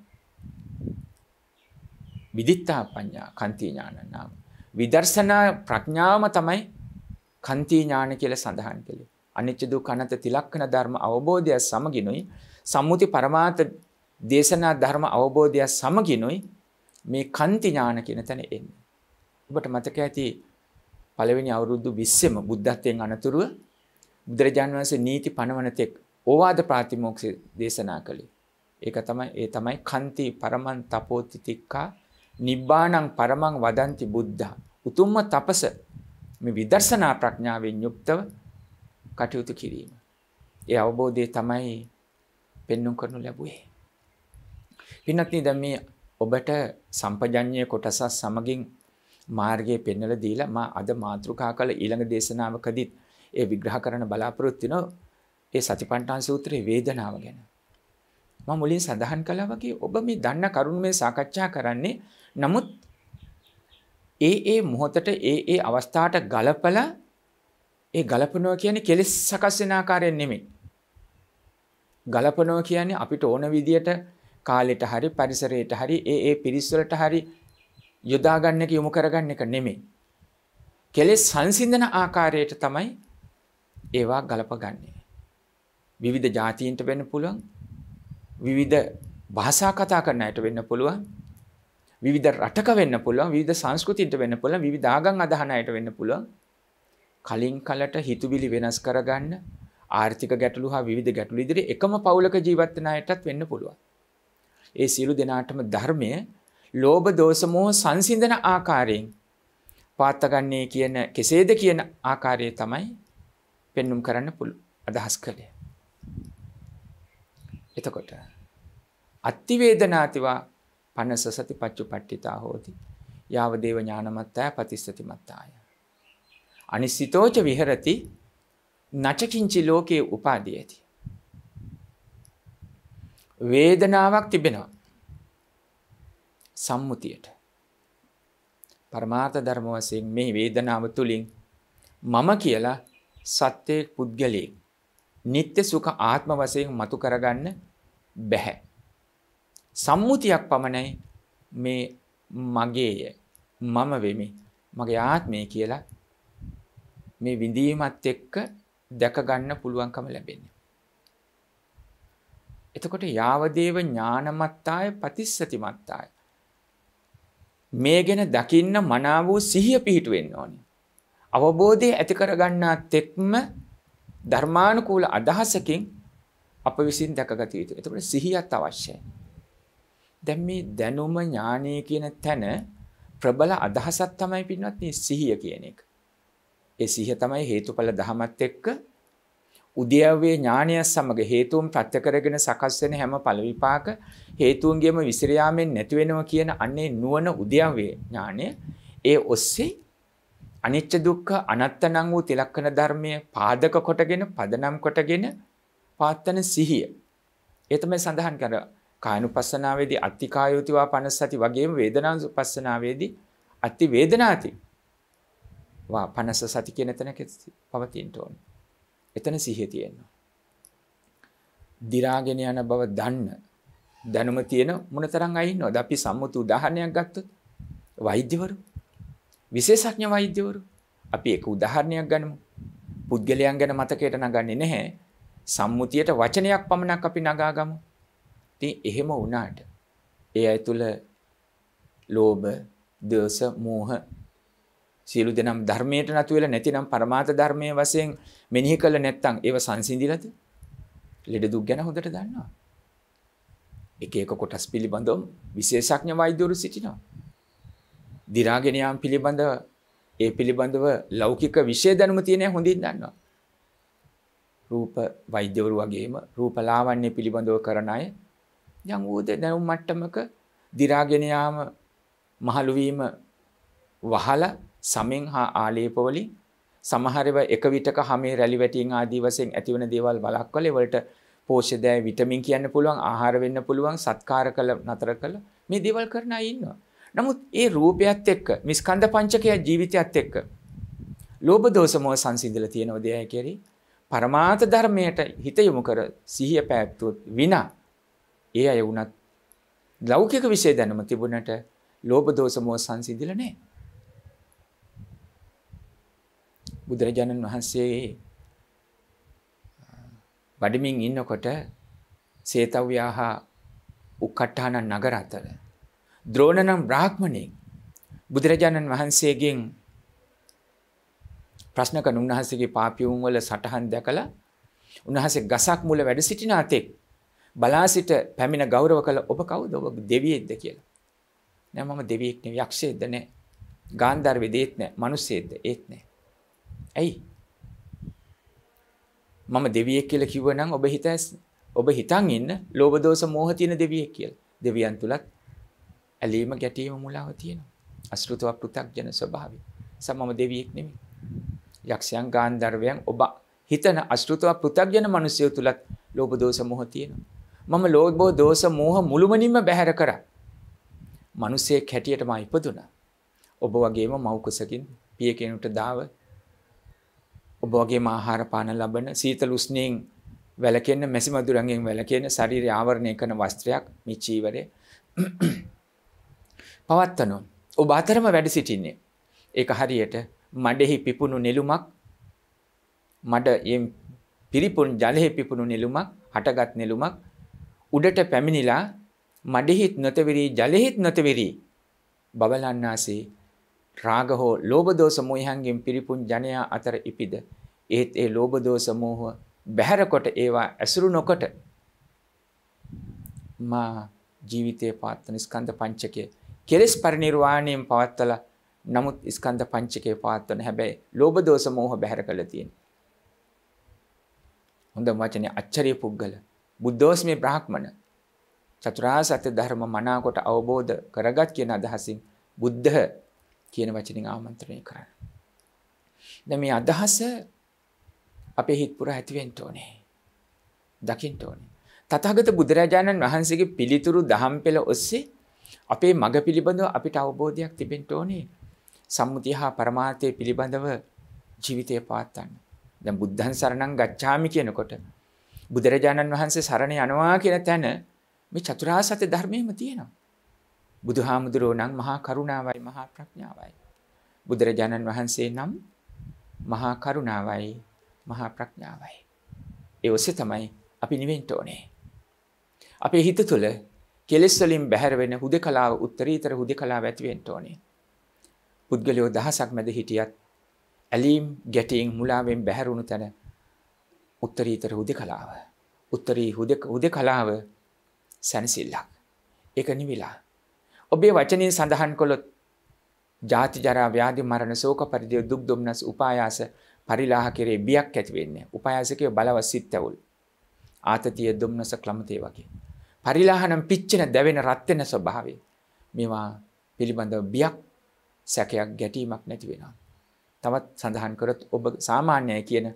විදිත්තා පඤ්ඤා කන්ති ඥානනාම. විදර්ශනා ප්‍රඥාවම තමයි කන්ති ඥාන කියලා සඳහන් කළේ. අනිච්ච දුක්ඛ අනත තිලක්කන ධර්ම අවබෝධය සමගිනුයි සම්මුති පරමාර්ථ දේශනා ධර්ම අවබෝධය සමගිනුයි මේ කන්ති ඥාන කියන තැන එන්න. ඔබට මතක ඇති පළවෙනි අවුරුදු 20ෙම බුද්ධත්වයෙන් අනතුරුව බුදුරජාන් වහන්සේ නීති පනවන තෙක් ඕවාද ප්‍රාතිමෝක්ෂය දේශනා කළේ. ඒක තමයි ඒ තමයි කන්ති පරමන් තපෝති තික්කා නිබ්බාණං පරමං වදන්ති බුද්ධා. උතුම්ම තපස මේ විදර්ශනා ප්‍රඥාවෙන් යුක්තව කටයුතු කිරීම. ඒ අවබෝධය තමයි පෙන්වුම් කරනු ලැබුවේ. පින්නත් දැන් මේ ඔබට සම්පජඤ්ඤය කොටසත් සමගින් මාර්ගය පෙන්වලා දීලා මා අද මාතෘකා කළ ඊළඟ දේශනාවකදීත් ඒ විග්‍රහ කරන බලාපොරොත්තු ඒ සතිපට්ඨාන සූත්‍රයේ වේදනාව ගැන මම මුලින් සඳහන් කළා වගේ ඔබ මේ දන්න කරුණ මේ සාකච්ඡා කරන්නේ නමුත් ඒ ඒ මොහොතට ඒ ඒ අවස්ථාවට ගලපලා ඒ ගලපනවා කියන්නේ කෙලෙස් සකස් වෙන ආකාරයෙන් නෙමෙයි ගලපනවා කියන්නේ අපිට ඕන විදියට කාලෙට හරි පරිසරයට හරි ඒ ඒ පිරිස්වලට හරි යොදාගන්න එක යොමු කරගන්න එක නෙමෙයි. කෙලෙස් සංසිඳන ආකාරයට තමයි ඒවා ගලපගන්නේ. විවිධ ජාතීන්ට වෙන්න පුළුවන්. විවිධ භාෂා කතා කරන අයට වෙන්න පුළුවන්. විවිධ රටක වෙන්න පුළුවන්, විවිධ සංස්කෘතින්ට වෙන්න පුළුවන්, විවිධ ආගම් අදහන අයට වෙන්න පුළුවන්. කලින් කලට හිතුවිලි වෙනස් කරගන්න ආර්ථික ගැටලු හා විවිධ ගැටලු ඉදිරි එකම පවුලක ජීවත් වෙන අයටත් වෙන්න පුළුවන්. ඒ සියලු දෙනාටම ධර්මය ලෝභ දෝෂ මෝහ සංසිඳන ආකාරයෙන් පාත්තගන්නේ කියන කෙසේද කියන ආකාරය තමයි පෙන්눔 කරන්න පුළු අදහස් කළේ. එතකොට අත්ති වේදනාතිවා පනස සති පච්චුපට්ඨිතා හෝති යාව දේව ඥානමත්තාය පතිස්සතිමත්තාය අනිසිතෝච විහෙරති නචකින්චි ලෝකේ උපාදීයති වේදනාවක් තිබෙනවා. සම්මුතියට. පරමාර්ථ ධර්ම වශයෙන් මේ වේදනාව තුලින් මම කියලා සත්‍යයේ පුද්ගලයෙක් නিত্য සුඛ ආත්ම වශයෙන් මතු කරගන්න බැහැ. සම්මුතියක් පමණයි මේ මගේය මම වෙමි මගේ ආත්මය කියලා මේ විඳීමත් එක්ක දැක ගන්න පුළුවන්කම ලැබෙන්නේ. එතකොට යාවදේව ඥානමත්තාය පතිස්සතිමත්තාය. මේ ගැන දකින්න මනාවූ සිහිය පිහිටුවෙන්න ඕනි. අවබෝධය ඇති කරගන්නා තෙක්ම ධර්මානුකූල අදහසකින් අප විසින් දැකගත යුතු. එතකොට සිහියත් අවශ්‍යයි. දැන් මේ දැනුම ඥානය කියන තැන ප්‍රබල අදහසක් තමයි පින්වත්නි සිහිය කියන එක. ඒ සිහිය තමයි හේතුඵල ධමත් එක්ක උද්‍යවයේ ඥානය සමග හේතුම් ප්‍රත්‍ය කරගෙන සකස් වෙන හැම ඵල විපාක හේතුන්ගේම විසිර යාමෙන් නැති වෙනවා කියන අන්නේ නුවණ උද්‍යවයේ ඥානය ඒ ඔස්සේ අනිච්ච දුක්ඛ අනාත්ත නම් වූ තිලක්කන ධර්මයේ පාදක කොටගෙන පදනම් කොටගෙන පාත්තන සිහිය ඒ තමයි සඳහන් කර කායනුපස්සනාවේදී අත්ති කායෝතිවා පනසති වගේම වේදනානුපස්සනාවේදී අත්ති වේදනාති වා පනස සති කියන තැනක පවතින්න ඕනේ එතන සිහිය තියෙනවා. දිරාගෙන යන බව දන්න දැනුම තියෙන මොනතරම් අය ඉන්නවද? අපි සම්මුති උදාහරණයක් ගත්තොත් වෛද්‍යවරු විශේෂඥ වෛද්‍යවරු අපි එක උදාහරණයක් ගනිමු. පුද්ගලයන් ගැන මතකයට නගන්නේ නැහැ. සම්මුතියට වචනයක් පමණක් අපි නගාගමු. ඉතින් එහෙම වුණාට ඒ අය තුල ලෝභ, දෝෂ, මෝහ සියලු දෙනම් ධර්මයට නතු වෙලා නැතිනම් පරමාර්ථ ධර්මයේ වශයෙන් මෙනෙහි කළ නැත්නම් ඒව සංසිඳිලාද? ලෙඩ දුක් ගැන හොඳට දන්නවා. එක එක කොටස් පිළිබඳව විශේෂඥ වෛද්‍යවරු සිටිනවා. දි รา ගෙන යාම් පිළිබඳව ඒ පිළිබඳව ලෞකික විශේෂ දැනුම තියෙන හොඳින් දන්නවා. රූප වෛද්‍යවරු වගේම රූප ලාවන්‍ය පිළිබඳව කරන අය යම් වූද දැනුම් මට්ටමක දි รา ගෙන යාම මහලු වීම වහලා සමෙන් හා ආලේපවලින් සමහරව එක විටක හමේ රැලි වැටීම් ආදී වශයෙන් ඇතිවන දේවල් බලක්වල වලට පෝෂ්‍යදෑය විටමින් කියන්න පුළුවන් ආහාර වෙන්න පුළුවන් සත්කාර කළ නතර කළ මේ දේවල් කරන අය ඉන්නවා. නමුත් ඒ රූපයත් එක්ක මිස්කන්ධ පංචකය ජීවිතයත් එක්ක ලෝභ දෝෂ මොහ සංසිඳලා තියෙනව දෙයයි කෙරේ පරමාර්ථ ධර්මයට හිත යොමු කර සිහිය පැවැත්වුවොත් විනා ඒ අය වුණත් ලෞකික විශේෂ දැනුම තිබුණට ලෝභ දෝෂ මොහ සංසිඳිලා නැහැ. බුදුරජාණන් වහන්සේ වඩමින් ඉන්නකොට සේතව්‍යා හා උක්කට්ටාන නගර අතර ද්‍රෝණ නම් බ්‍රාහ්මණෙක් බුදුරජාණන් වහන්සේගෙන් ප්‍රශ්න කරන උන්වහන්සේගේ පාපියුම් වල සටහන් දැකලා උන්වහන්සේ ගසක් මුල වැඩ සිටින අතෙක් බලා සිට පැමිණ ගෞරව කළ ඔබ කවුද ඔබ දෙවියෙක්ද කියලා. නෑ මම දෙවියෙක් නෙවෙයි යක්ෂයෙක්ද නෑ. ගාන්ධර්වෙ දෙත් නෑ. මිනිස්සෙක්ද ඒත් නෑ. ඇයි? මම දෙවියෙක් කියලා කිව්වනම් ඔබ හිත ඔබ හිතන් ඉන්න ලෝභ දෝෂ මෝහ තියෙන දෙවියෙක් කියලා. දෙවියන් තුලත් ඇලීම ගැටීම මුලාව තියෙනවා. අසෘතව පෘථග්ජන ස්වභාවය. සමම දෙවියෙක් නෙමෙයි. යක්ෂයන් ගාන්ධර්වයන් ඔබ හිතන අසෘතව පෘථග්ජන මිනිසයෝ තුලත් ලෝභ දෝෂ මෝහ තියෙනවා. මම ලෝභ දෝෂ මෝහ මුළුමනින්ම බැහැර කරා. මිනිසෙක් හැටියටම ඉපදුනා. ඔබ වගේම මව් කුසකින් පිය කෙනෙකුට දාව ඔබ වගේම ආහාර පාන ලබන සීතල උස්නයෙන් වැළකෙන්න මැසි මදුරංගෙන් වැළකෙන්න ශරීරය ආවරණය කරන වස්ත්‍රයක් මේ චීවරය පවත්වනවා. ඔබ අතරම වැඩ සිටින්නේ. ඒක හරියට මඩෙහි පිපුණු නෙළුමක් මඩ පිරිපුන් ජලෙහි පිපුණු නෙළුමක් හටගත් නෙළුමක් උඩට පැමිණිලා මඩෙහිත් නොතවෙරී ජලෙහිත් නොතවෙරී බබලන්නාසේ රාග හෝ ලෝභ දෝෂ මොහයන්ගෙන් පිරිපුන් ජනයා අතර ඉපිද ඒත් ඒ ලෝභ දෝෂ මොහ බැහැරකොට ඒවා ඇසුරු නොකොට මා ජීවිතයේ පාත්තන ස්කන්ධ පංචකය කෙලෙස් පරිණිර්වාණයෙන් පවත්තලා නමුත් ස්කන්ධ පංචකය පාත්තන හැබැයි ලෝභ දෝෂ මොහ බැහැර කළ තියෙන හොඳ වචනේ අච්චරිය පුද්ගල බුද්ධෝස්මේ බ්‍රාහ්මණ චතුරාර්ය සත්‍ය ධර්ම මනාකොට අවබෝධ කරගත් කියන අදහසින් බුද්ධ කියන වචනින් ආමන්ත්‍රණය කරන්න. දැන් මේ අදහස අපේ හිත පුර ඇතිවෙන්න ඕනේ. දකින්න ඕනේ. තථාගත බුදුරජාණන් වහන්සේගේ පිළිතුරු දහම් පෙළ ඔස්සේ අපේ මඟ පිළිබඳව අපිට අවබෝධයක් තිබෙන්න ඕනේ. සම්මුතිය හා પરමාර්ථය පිළිබඳව ජීවිතය පාත්තන්න. දැන් බුද්ධං සරණං ගච්ඡාමි කියනකොට බුදුරජාණන් වහන්සේ සරණ යනවා කියන තැන මේ චතුරාර්ය සත්‍ය ධර්මයේම තියෙනවා. බුදුහාමුදුරෝ නම් මහා කරුණාවයි මහා ප්‍රඥාවයි. බුදුරජාණන් වහන්සේ නම් මහා කරුණාවයි මහා ප්‍රඥාවයි. ඒ ඔස්සේ තමයි අපි නිවෙන්න ඕනේ. අපේ හිත තුළ කෙලෙස් වලින් බැහැර වෙන හුදකලාව උත්තරීතර හුදකලාව ඇති වෙන්න ඕනේ. පුද්ගලයෝ දහසක් මැද හිටියත් ඇලීම් ගැටීම් මුලාවෙන් බැහැරුණු තැන උත්තරීතර හුදකලාව. උත්තරී හුදකලාව සැනසෙල්ලක්. ඒක නිවිලා ඔබේ වචනින් සඳහන් කොළොත් ජාති ජරා ව්‍යාධි මරණ ශෝක පරිදේ දුක් දුම්නස් උපායාස පරිලාහ කෙරේ බියක් ඇති වෙන්නේ. උපායාසකයේ බලවත් සිත් ඇවුල්. ආතතිය දුම්නස ක්ලමතේ වගේ. පරිලාහනම් පිච්චෙන දැවෙන රත් වෙන ස්වභාවය. මේවා පිළිබඳව බියක් සැකයක් ගැටීමක් නැති වෙනවා. තවත් සඳහන් කරොත් ඔබ සාමාන්‍යයි කියන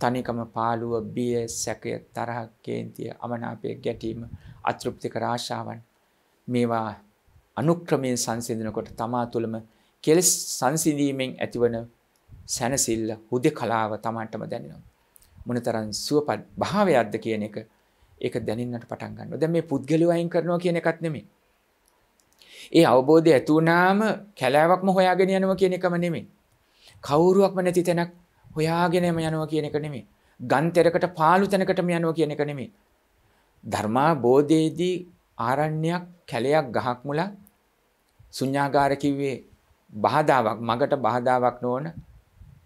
තනිකම පාළුව බිය සැකය තරහ කේන්තිය අමනාපය ගැටීම අතෘප්තික ආශාවන් මේවා අනුක්‍රමයෙන් සංසිඳනකොට තමා තුළම කෙලෙස් සංසිඳීමෙන් ඇතිවන සැනසිල්ල හුදේ කලාව තමන්ටම දැනෙනවා. මොනතරම් සුවපත් භාවයක්ද කියන එක ඒක දැනෙන්නට පටන් ගන්නවා. දැන් මේ පුද්ගලිය වයින් කරනවා කියන එකත් නෙමෙයි. ඒ අවබෝධය ඇති වුණාම කැලෑවක්ම හොයාගෙන යනවා කියන එකම නෙමෙයි. කවුරුවක්ම නැති තැනක් හොයාගෙනම යනවා කියන එක නෙමෙයි. ගන්තරකට පාළු තැනකටම යනවා කියන එක නෙමෙයි. ධර්මා බෝධයේදී ආරණ්‍යයක් කැලයක් ගහක් මුලක් ශුන්‍යාගාර කිව්වේ බාධාවක් මගට බාධාවක් නොවන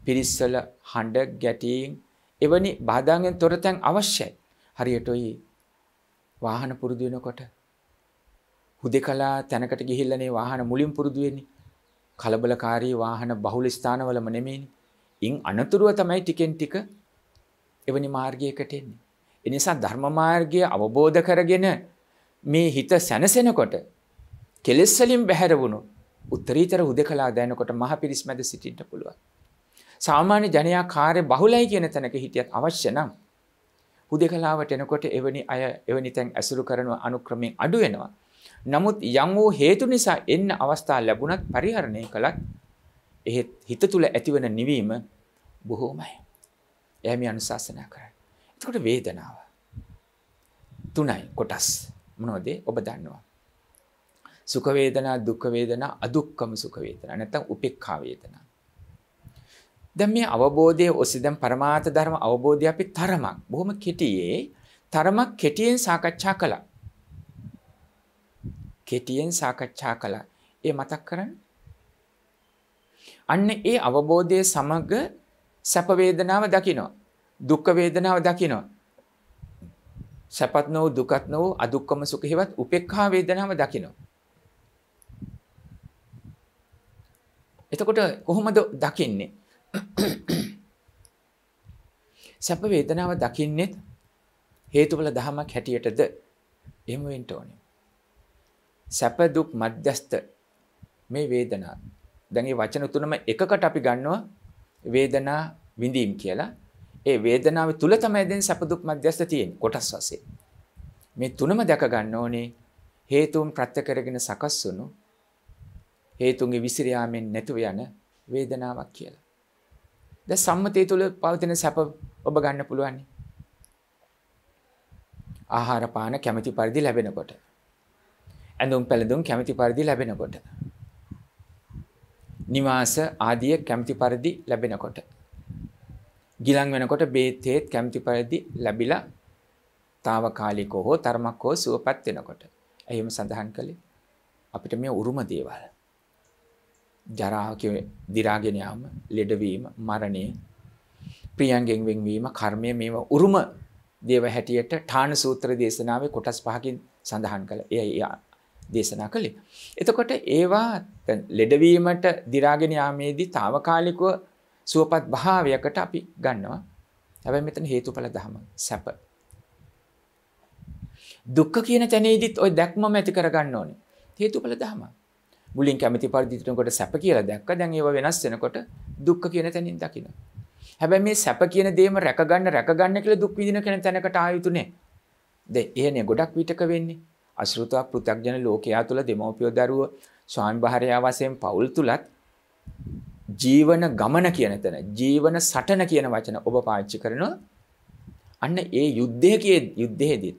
පිරිස්සල හඬ ගැටීම් එවැනි බාධාගෙන් තොරතැන් අවශ්‍යයි. හරියට ඔයි වාහන පුරුදු වෙනකොට හුදෙකලා තැනකට ගිහිල්ලානේ වාහන මුලින් පුරුදු වෙන්නේ. කලබලකාරී වාහන බහුල ස්ථානවලම නෙමෙයිනේ. ඉන් අනතුරුව තමයි ටිකෙන් ටික එවැනි මාර්ගයකට එන්නේ. ඒ නිසා ධර්ම මාර්ගය අවබෝධ කරගෙන මේ හිත සැනසෙනකොට කෙලෙස් වලින් බැහැර වුණොත් උත්තරීතර හුදකලා දැනකොට මහ පිරිස් මැද සිටින්න පුළුවන්. සාමාන්‍ය ජනයා කාර්ය බහුලයි කියන තැනක හිටියත් අවශ්‍ය නම් හුදකලාවට එනකොට එවැනි අය එවැනි තැන් ඇසුරු කරන අනුක්‍රමයෙන් අඩු වෙනවා. නමුත් යම් වූ හේතු නිසා එන්න අවස්ථා ලැබුණත් පරිහරණය කළත් එහෙත් හිත තුළ ඇතිවන නිවීම බොහෝමයි. එය මේ අනුශාසනා කරයි. එතකොට වේදනාව. තුනයි කොටස්. මොනවද ඔබ දන්නවා. සුඛ වේදනා දුක්ඛ වේදනා අදුක්ඛම සුඛ වේදනා නැත්නම් උපේක්ඛා වේදනා දැන් මේ අවබෝධයේ ඔසේ දැන් પરමාර්ථ ධර්ම අවබෝධය අපි තරමක් බොහොම කෙටියේ තරමක් කෙටියෙන් සාකච්ඡා කළා කෙටියෙන් සාකච්ඡා කළා ඒ මතක් කරන්න අන්න ඒ අවබෝධයේ සමග සැප වේදනාව දකිනවා දුක් වේදනාව දකිනවා සැපත් නො දුකත් නො අදුක්කම සුඛේවත් උපේක්ඛා වේදනාව දකිනවා එතකොට කොහොමද දකින්නේ? සැප වේදනාව දකින්නෙත් හේතුඵල ධමයක් හැටියටද එහෙම වෙන්න ඕනේ. සැප දුක් මධ්‍යස්ත මේ වේදනා. දැන් මේ වචන තුනම එකකට අපි ගන්නවා වේදනා විඳීම් කියලා. ඒ වේදනාව තුල තමයි දැන් සැප දුක් මධ්‍යස්ත තියෙන්නේ කොටස් වශයෙන්. මේ තුනම දැක ගන්න ඕනේ හේතුන් ප්‍රත්‍ය කරගෙන සකස් වුණු හේතුන්ගේ විසිර යාමෙන් නැතුව යන වේදනාවක් කියලා. දැන් සම්මතය තුල පවතින සැප ඔබ ගන්න පුළුවන්. ආහාර පාන කැමැති පරිදි ලැබෙනකොට. ඇඳුම් පැළඳුම් කැමැති පරිදි ලැබෙනකොට. නිවාස ආදිය කැමැති පරිදි ලැබෙනකොට. ගිලන් වෙනකොට බේත් හේත් කැමැති පරිදි ලැබිලා తాවකාලිකව හෝ තර්මක් හෝ සුවපත් වෙනකොට. එහෙම සඳහන් කළේ අපිට මේ උරුම දේවල්. ජරාවක දිරාගෙන යාම, ලෙඩවීම, මරණය, ප්‍රියංගෙන් වෙන්වීම, කර්මය මේව උරුම දේව හැටියට ඨාන සූත්‍ර දේශනාවේ කොටස් පහකින් සඳහන් කළා. එයයි දේශනා කළේ. එතකොට ඒවා ලෙඩවීමට දිරාගෙන යාමේදී తాවකාලිකව සුවපත් භාවයකට අපි ගන්නවා. හැබැයි මෙතන හේතුඵල ධම සැප. දුක්ඛ කියන තැනේදීත් ওই දැක්මම ඇති කරගන්න ඕනේ. හේතුඵල ධමයි. මුලින් කැමති පරිදිිටනකොට සැප කියලා දැක්ක දැන් ඒව වෙනස් වෙනකොට දුක්ක කියන තැනින් දකින. හැබැ මේ සැප කියන දේම රැකගන්න රැකගන්න කියල දුක් විදින කෙන තැනකට ආයුතුනේ ද එහන ගොඩක් විටක වෙන්නේ අශෘතක් පෘතක්ජන ලෝකයා තුළ දෙමෝපියෝ දරුව ස්වාන් භාරයාවසයෙන් පවුල් තුළත් ජීවන ගමන කියන තැන ජීවන සටන කියන වචන ඔබ පාච්චි කරනවා අන්න ඒ යුද්ධය කිය යුද්ධයේදී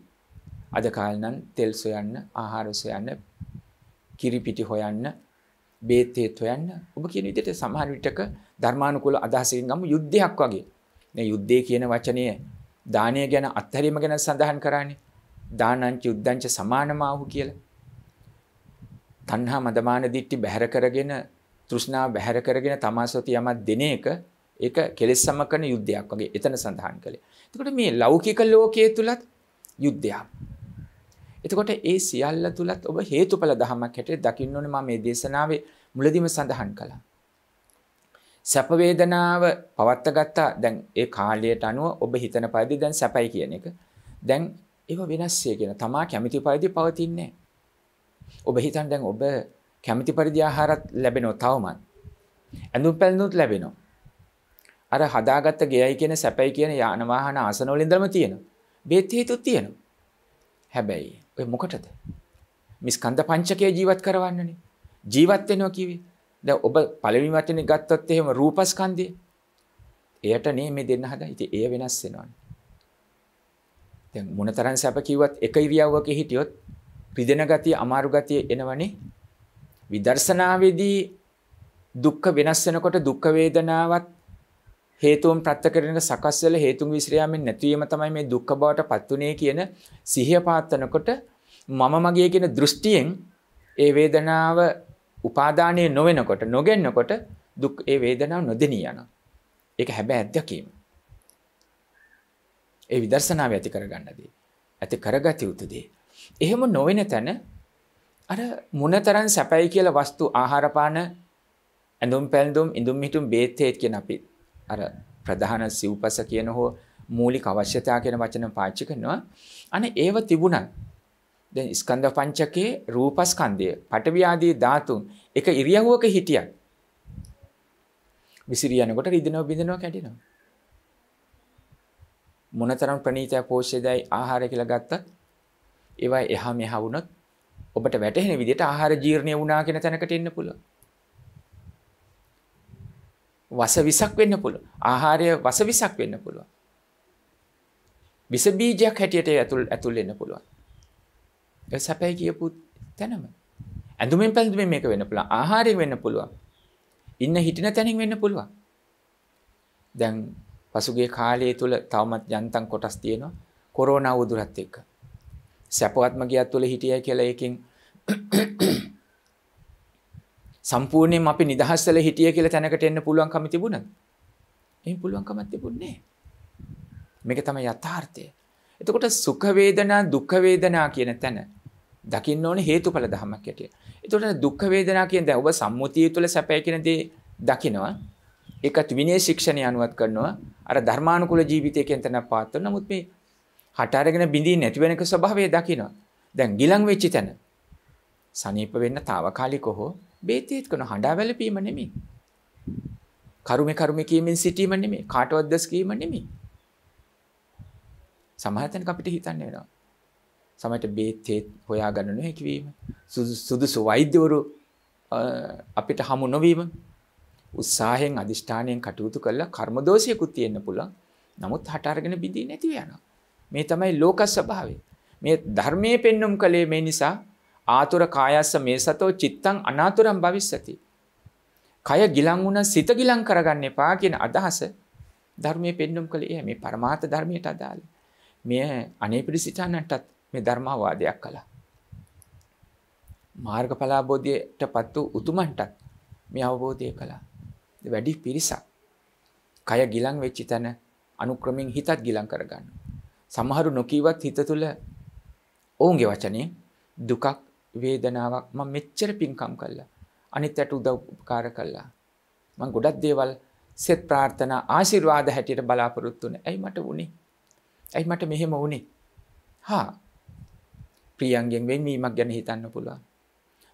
අද කාලනන් තෙල් සොයන්න ආහාර සොයන්න කිරිපිටි හොයන්න බේත්තේත් හොයන්න ඔබ කියන විදිහට සමහර විටක ධර්මානුකූල අදහසකින් ගමු යුද්ධයක් වගේ. මේ යුද්ධය කියන වචනය දානය ගැන අත්හැරීම ගැන සඳහන් කරන්නේ. දානංච යුද්ධංච සමානමාහු කියලා. තණ්හා මදමාන දිට්ටි බැහැර කරගෙන තෘෂ්ණාව බැහැර කරගෙන තමා සොති යමක් දෙන එක ඒක කෙලෙස් සමකරන යුද්ධයක් වගේ එතන සඳහන් කළේ. එතකොට මේ ලෞකික ලෝකයේ තුලත් යුද්ධයක්. එතකොට ඒ සියල්ල තුලත් ඔබ හේතුඵල ධමයක් හැටියට දකින්න ඕනේ මම මේ දේශනාවේ මුලදීම සඳහන් කළා. සැප වේදනාව පවත්ගත්තා දැන් ඒ කාලයට අනුව ඔබ හිතන පරිදි දැන් සැපයි කියන එක. දැන් ඒව වෙනස්ය කියන තමා කැමති පරිදි පවතින්නේ ඔබ හිතන් දැන් ඔබ කැමති පරිදි ආහාරත් ලැබෙනවා තවමත්. ඇඳුම් පැළඳුත් ලැබෙනවා. අර හදාගත්ත ගෙයයි කියන සැපයි කියන යාන වාහන ආසනවල ඉඳලම තියෙනවා. බෙහෙත් හේතුත් තියෙනවා. හැබැයි ඔය මොකටද මිස් කන්ද පංචකය ජීවත් කරවන්නනේ ජීවත්වෙනවා කිවේ ද ඔබ පළමි වචන ගත්තොත් එහෙම රූපස්කන්දය එයට නේ මේ දෙන්න හද ඉති ඒ වෙනස් වෙනවන් මොන තරන් සැප කිවත් එක ඉරියව්වක හිටියොත් පිදෙන ගතිය අමාරු ගතිය එනවනේ විදර්ශනාවේදී දුක්ඛ වෙනස් වෙනකොට දුක්ඛ වේදනාවත් හේතුන් ප්‍රත්‍ය කරන සකස් වෙලා හේතුන් විසිරයාමෙන් නැතිවීම තමයි මේ දුක්ඛ බවට පත්ුනේ කියන සිහිය පාත්තනකොට මම මගේ කියන දෘෂ්ටියෙන් ඒ වේදනාව උපාදානය නොවෙනකොට නොගෙන්නකොට දුක් ඒ වේදනාව නොදෙනී යනවා. ඒක හැබැයි අත්‍යකීම. ඒ විදර්ශනාව ඇති කරගන්නදී ඇති කරගත යුතු දේ. එහෙම නොවන තැන අර මොනතරම් සැපයි කියලා වස්තු ආහාර පාන ඇඳුම් පැළඳුම් ඉඳුම් හිටුම් බේත් හේත් කියන අපිත් අර ප්‍රධාන සිව්පස කියන හෝ මූලික අවශ්‍යතා කියන වචන පාච්චි කරනවා. අනේ ඒව තිබුණත් දැන් ස්කන්ධ පංචකේ රූපස්කන්ධය, පඨවි ආදී ධාතුන් එක ඉරියව්වක හිටියක්. විසිරි යනකොට රිදෙනවා බිඳෙනවා කැඩෙනවා. මොනතරම් ප්‍රණීතය පෝෂ්‍යදයි ආහාරය කියලා ගත්තත් ඒවා එහා මෙහා වුණොත් ඔබට වැටහෙන විදිහට ආහාර ජීර්ණය වුණා කියන තැනකට එන්න පුළුවන්. වස විසක් වෙන්න පුළුව. ආහාරය වස විසක් වෙන්න පුළුව. විසබීජයක් හැටියට ඇතුල් ඇතුල්ලෙන්න පුළුවන්. සැපැයි කියපු තැනම. ඇඳුමෙන් පැල්දුමෙන් මේක වෙන්න පුළුවන්. ආහාරයෙන් වෙන්න පුළුවන්. ඉන්න හිටින තැනින් වෙන්න පුළුවන්. දැන් පසුගිය කාලය තුල තවමත් යන්තම් කොටස් තියෙනවා. කොරෝනා උදුරත් එක්ක. සැපවත්ම ගියත් තුල හිටියයි කියලා එකකින් සම්පූර්ණයෙන් අපි නිදහස් වෙලා හිටිය කියලා තැනකට එන්න පුළුවන්කම තිබුණද? එහෙම පුළුවන්කමක් තිබුණේ මේක තමයි යථාර්ථය. එතකොට සුඛ වේදනා දුක්ඛ වේදනා කියන තැන දකින්න ඕනේ හේතුඵල ධමයක් ඇටියට. එතකොට දුක්ඛ වේදනා කියන දැන් ඔබ සම්මුතිය තුළ සැපය කියන දේ දකිනවා. ඒකත් විනය ශික්ෂණය අනුවත් කරනවා. අර ධර්මානුකූල ජීවිතය කියන තැන පාත්ව. නමුත් මේ හට අරගෙන බිඳින්නේ නැති වෙනක ස්වභාවය දකිනවා. දැන් ගිලන් වෙච්ච තැන සනීප වෙන්න తాවකාලිකව බේතේත් කරන හඬා වැළපීම නෙමෙයි. කරුමේ කරුමේ කියමින් සිටීම නෙමෙයි. කාටවත් දස් කීම නෙමෙයි. සමහර තැනක අපිට හිතන්න වෙනවා. සමහරට බේතේත් හොයාගන්න නොහැකි වීම, සුදුසු වෛද්‍යවරු අපිට හමු නොවීම, උත්සාහයෙන් අදිෂ්ඨානයෙන් කටයුතු කළා කර්ම දෝෂයකුත් තියෙන්න පුළුවන්. නමුත් හට අරගෙන බිඳී නැති වෙනවා. මේ තමයි ලෝක ස්වභාවය. මේ ධර්මයේ පෙන්눔 කලේ මේ නිසා ආතුර කායස්ස මේ සතෝ චිත්තං අනාතුරම් භවිස්සති. කය ගිලන් වුණ සිත ගිලන් කරගන්න එපා කියන අදහස ධර්මයේ පෙන්නුම් කළේ එහේ මේ પરමාර්ථ ධර්මයට අදාළ. මේ අනේ පිළි සිතන්නටත් මේ ධර්මවාදයක් කළා. මාර්ගඵලාබෝධයටපත් වූ උතුමන්ටත් මේ අවබෝධය කළා. වැඩි පිරිසක් කය ගිලන් වෙච්ච තැන අනුක්‍රමෙන් හිතත් ගිලන් කරගන්න. සමහරු නොකීවත් හිත තුළ ඔවුන්ගේ වචනේ දුකක් වේදනාවක් මම මෙච්චර පිංකම් කළා. අනිත් යට උදව් උපකාර කළා. මම ගොඩක් දේවල් සෙත් ප්‍රාර්ථනා ආශිර්වාද හැටියට බලාපොරොත්තු වුණේ. ඇයි මට වුනේ? ඇයි මට මෙහෙම වුනේ? හා ප්‍රියංගෙන් වෙන්වීමක් ගැන හිතන්න පුළුවන්.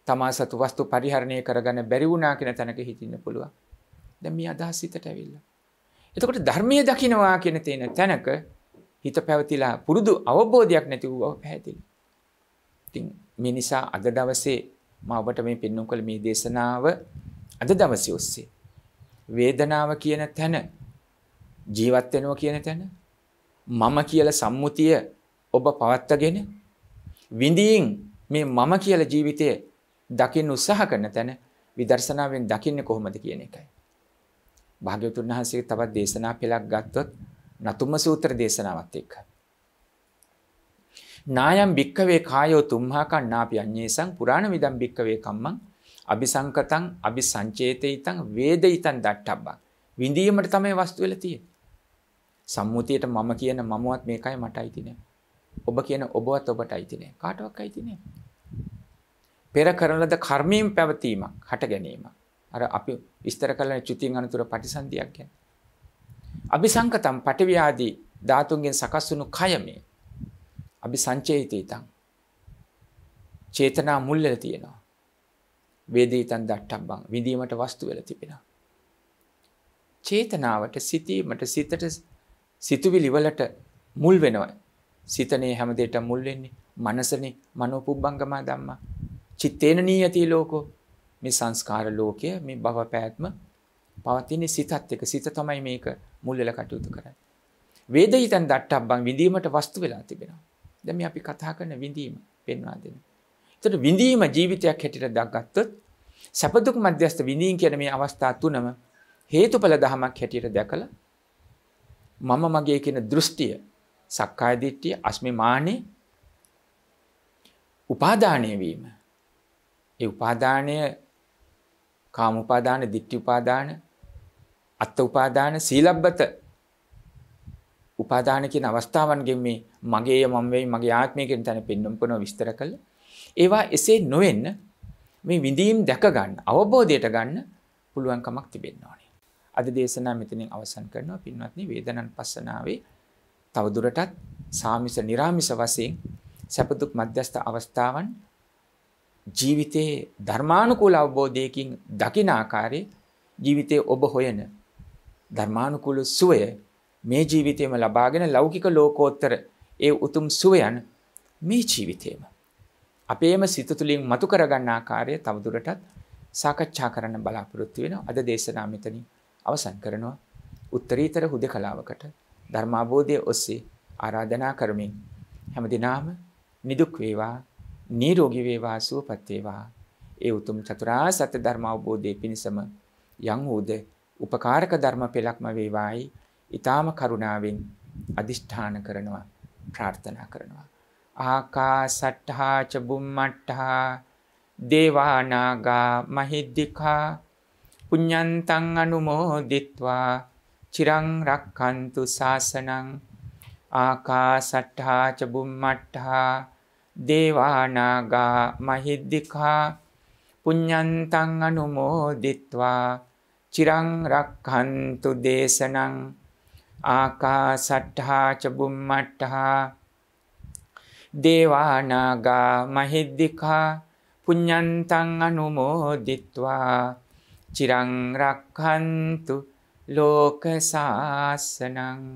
තමා සතු වස්තු පරිහරණය කරගන්න බැරි වුණා කියන තැනක හිතින්න පුළුවන්. දැන් මේ අදහස් හිතට ඇවිල්ලා. එතකොට ධර්මයේ දකින්නවා කියන තේන තැනක හිත පැවතිලා පුරුදු අවබෝධයක් නැති වූ බව පැහැදිලි. ඉතින් මේ නිසා අද දවසේ මම ඔබට මේ පෙන්වන්න කළ මේ දේශනාව අද දවසේ ඔස්සේ වේදනාව කියන තැන ජීවත් වෙනවා කියන තැන මම කියලා සම්මුතිය ඔබ පවත්වාගෙන විඳින් මේ මම කියලා ජීවිතය දකින්න උත්සාහ කරන තැන විදර්ශනාවෙන් දකින්නේ කොහොමද කියන එකයි. භාග්‍යවතුන් වහන්සේගේ තවත් දේශනා පෙළක් ගත්තොත් නතුම සූත්‍ර දේශනාවත් එක්ක නායම් භික්කවේ කායෝ තුම්හාකන් නාපි අඤ්ඤේසං පුරාණ විදම් භික්කවේ කම්මං අபிසංකතං අபிසංචේතිතං වේදිතං දට්ඨබ්බං විඳීමට තමයි වස්තු වෙලා තියෙන්නේ සම්මුතියට මම කියන මමවත් මේකයි මටයි තිනේ ඔබ කියන ඔබවත් ඔබටයි තිනේ කාටවත් අයිති නෑ පෙර කරන ලද කර්මයෙන් පැවතීමක් හට ගැනීමක් අර අපි විස්තර කළන චුතින් අනුතර පටිසන්ධියක් ගැන අபிසංකතම් පටිවිආදී ධාතුන්ගෙන් සකස් වුණු කය මේ අපි සංචේතීතං. චේතනා මුල් වෙලා තියෙනවා. වේදීතං දට්ඨබ්බං විඳීමට වස්තු වෙලා තිබෙනවා. චේතනාවට සිතීමට සිතට සිතුවිලි වලට මුල් වෙනවා. සිතනේ හැම දෙයකටම මුල් වෙන්නේ මනසනේ මනෝපුබ්බංගම ධම්මා. චිත්තේන නීයති ලෝකෝ මේ සංස්කාර ලෝකය මේ භව පැවැත්ම පවතින සිතත් එක සිත තමයි මේක මුල් වෙලා කටයුතු කරන්නේ. වේදිතන් දට්ටබ්බන් විඳීමට වස්තු වෙලා තිබෙනවා. දැම අපි කතා කරන විඳීම පෙන්වා දෙෙන. තට විඳීම ජීවිතයක් හැටිට දක්ගත්තොත් සැපදුක් මධ්‍යස්ත විඳීන් කියන මේ අවස්ථා තුනම හේතුඵල දහමක් හැටියට දැකළ මම මගේ කියන දෘෂ්ටිය සක්කායදිට්ටිය අස්මිමානය උපාධානය වීම ඒ උපාධානය කාම උපාදාන දිට්ටි උපාදාන අත්ත උපාදාන සීලබ්බත උපාදානකින් අවස්ථාවන්ගෙන් මේ මගේ මම වෙයි මගේ ආත්මයකෙන් තැන පෙන්නුම්පන විස්තර කළ ඒවා එසේ නොවෙන්න මේ විඳීම් දැක ගන්න අවබෝධයට ගන්න පුළුවන්කමක් තිබෙන්න ඕනේ. අද දේශනා මෙතනින් අවසන් කරනවා පින්වත්නි වේදනන් පස්සනාවේ තවදුරටත් සාමිස නිර්ාමිස වශයෙන් සැපදුක් මධ්‍යස්ථ අවස්ථාවන් ජීවිතයේ ධර්මානුකූල අවබෝධයකින් දකින ආකාරයේ ජීවිතයේ ඔබ හොයන ධර්මානුකූල සුවය මේ ජීවිතයේම ලබාගෙන ලෞකික ලෝකෝත්තර ඒ උතුම් සුවයන් මේ ජීවිතේම අපේම සිත තුළින් මතු කරගන්න ආකාරය තවදුරටත් සාකච්ඡා කරන්න බලාපොරොත්තු වෙනවා. අද දේශනා මෙතනින් අවසන් කරනවා. උත්තරීතර හුදකලාවකට ධර්මාබෝධය ඔස්සේ ආරාධනා කරමින් හැමදිනාම නිදුක් වේවා, නිරෝගී වේවා, සුවපත් වේවා. ඒ උතුම් චතුරාර්ය සත්‍ය ධර්ම අවබෝධයේ පිණසම යම් උද උපකාරක ධර්ම පෙළක්ම වේවායි ඊ타ම කරුණාවෙන් අදිෂ්ඨාන කරනවා. ප්‍රාර්ථනා කරනවා. ආකා සට්ටහා චබුම්මට්ටහා දේවානාගා මහිද්දිකා පුඤ්ඥන්තං අනුමෝදිත්වා චිරං රක්කන්තු ශාසනං ආකා සට්ටහා චබුම්මට්ටහා දේවානාගා මහිද්දිකා පුඤ්ඥන්තං අනුමෝදිත්වා චිරං රක්හන්තු දේශනං ආකාසට්ඨා චබුම්මට්ඨා දේවානාගා මහිද්దికා පුඤ්ඤන්තං අනුමෝදිත්වා චිරං රක්ඛන්තු ලෝක සාසනං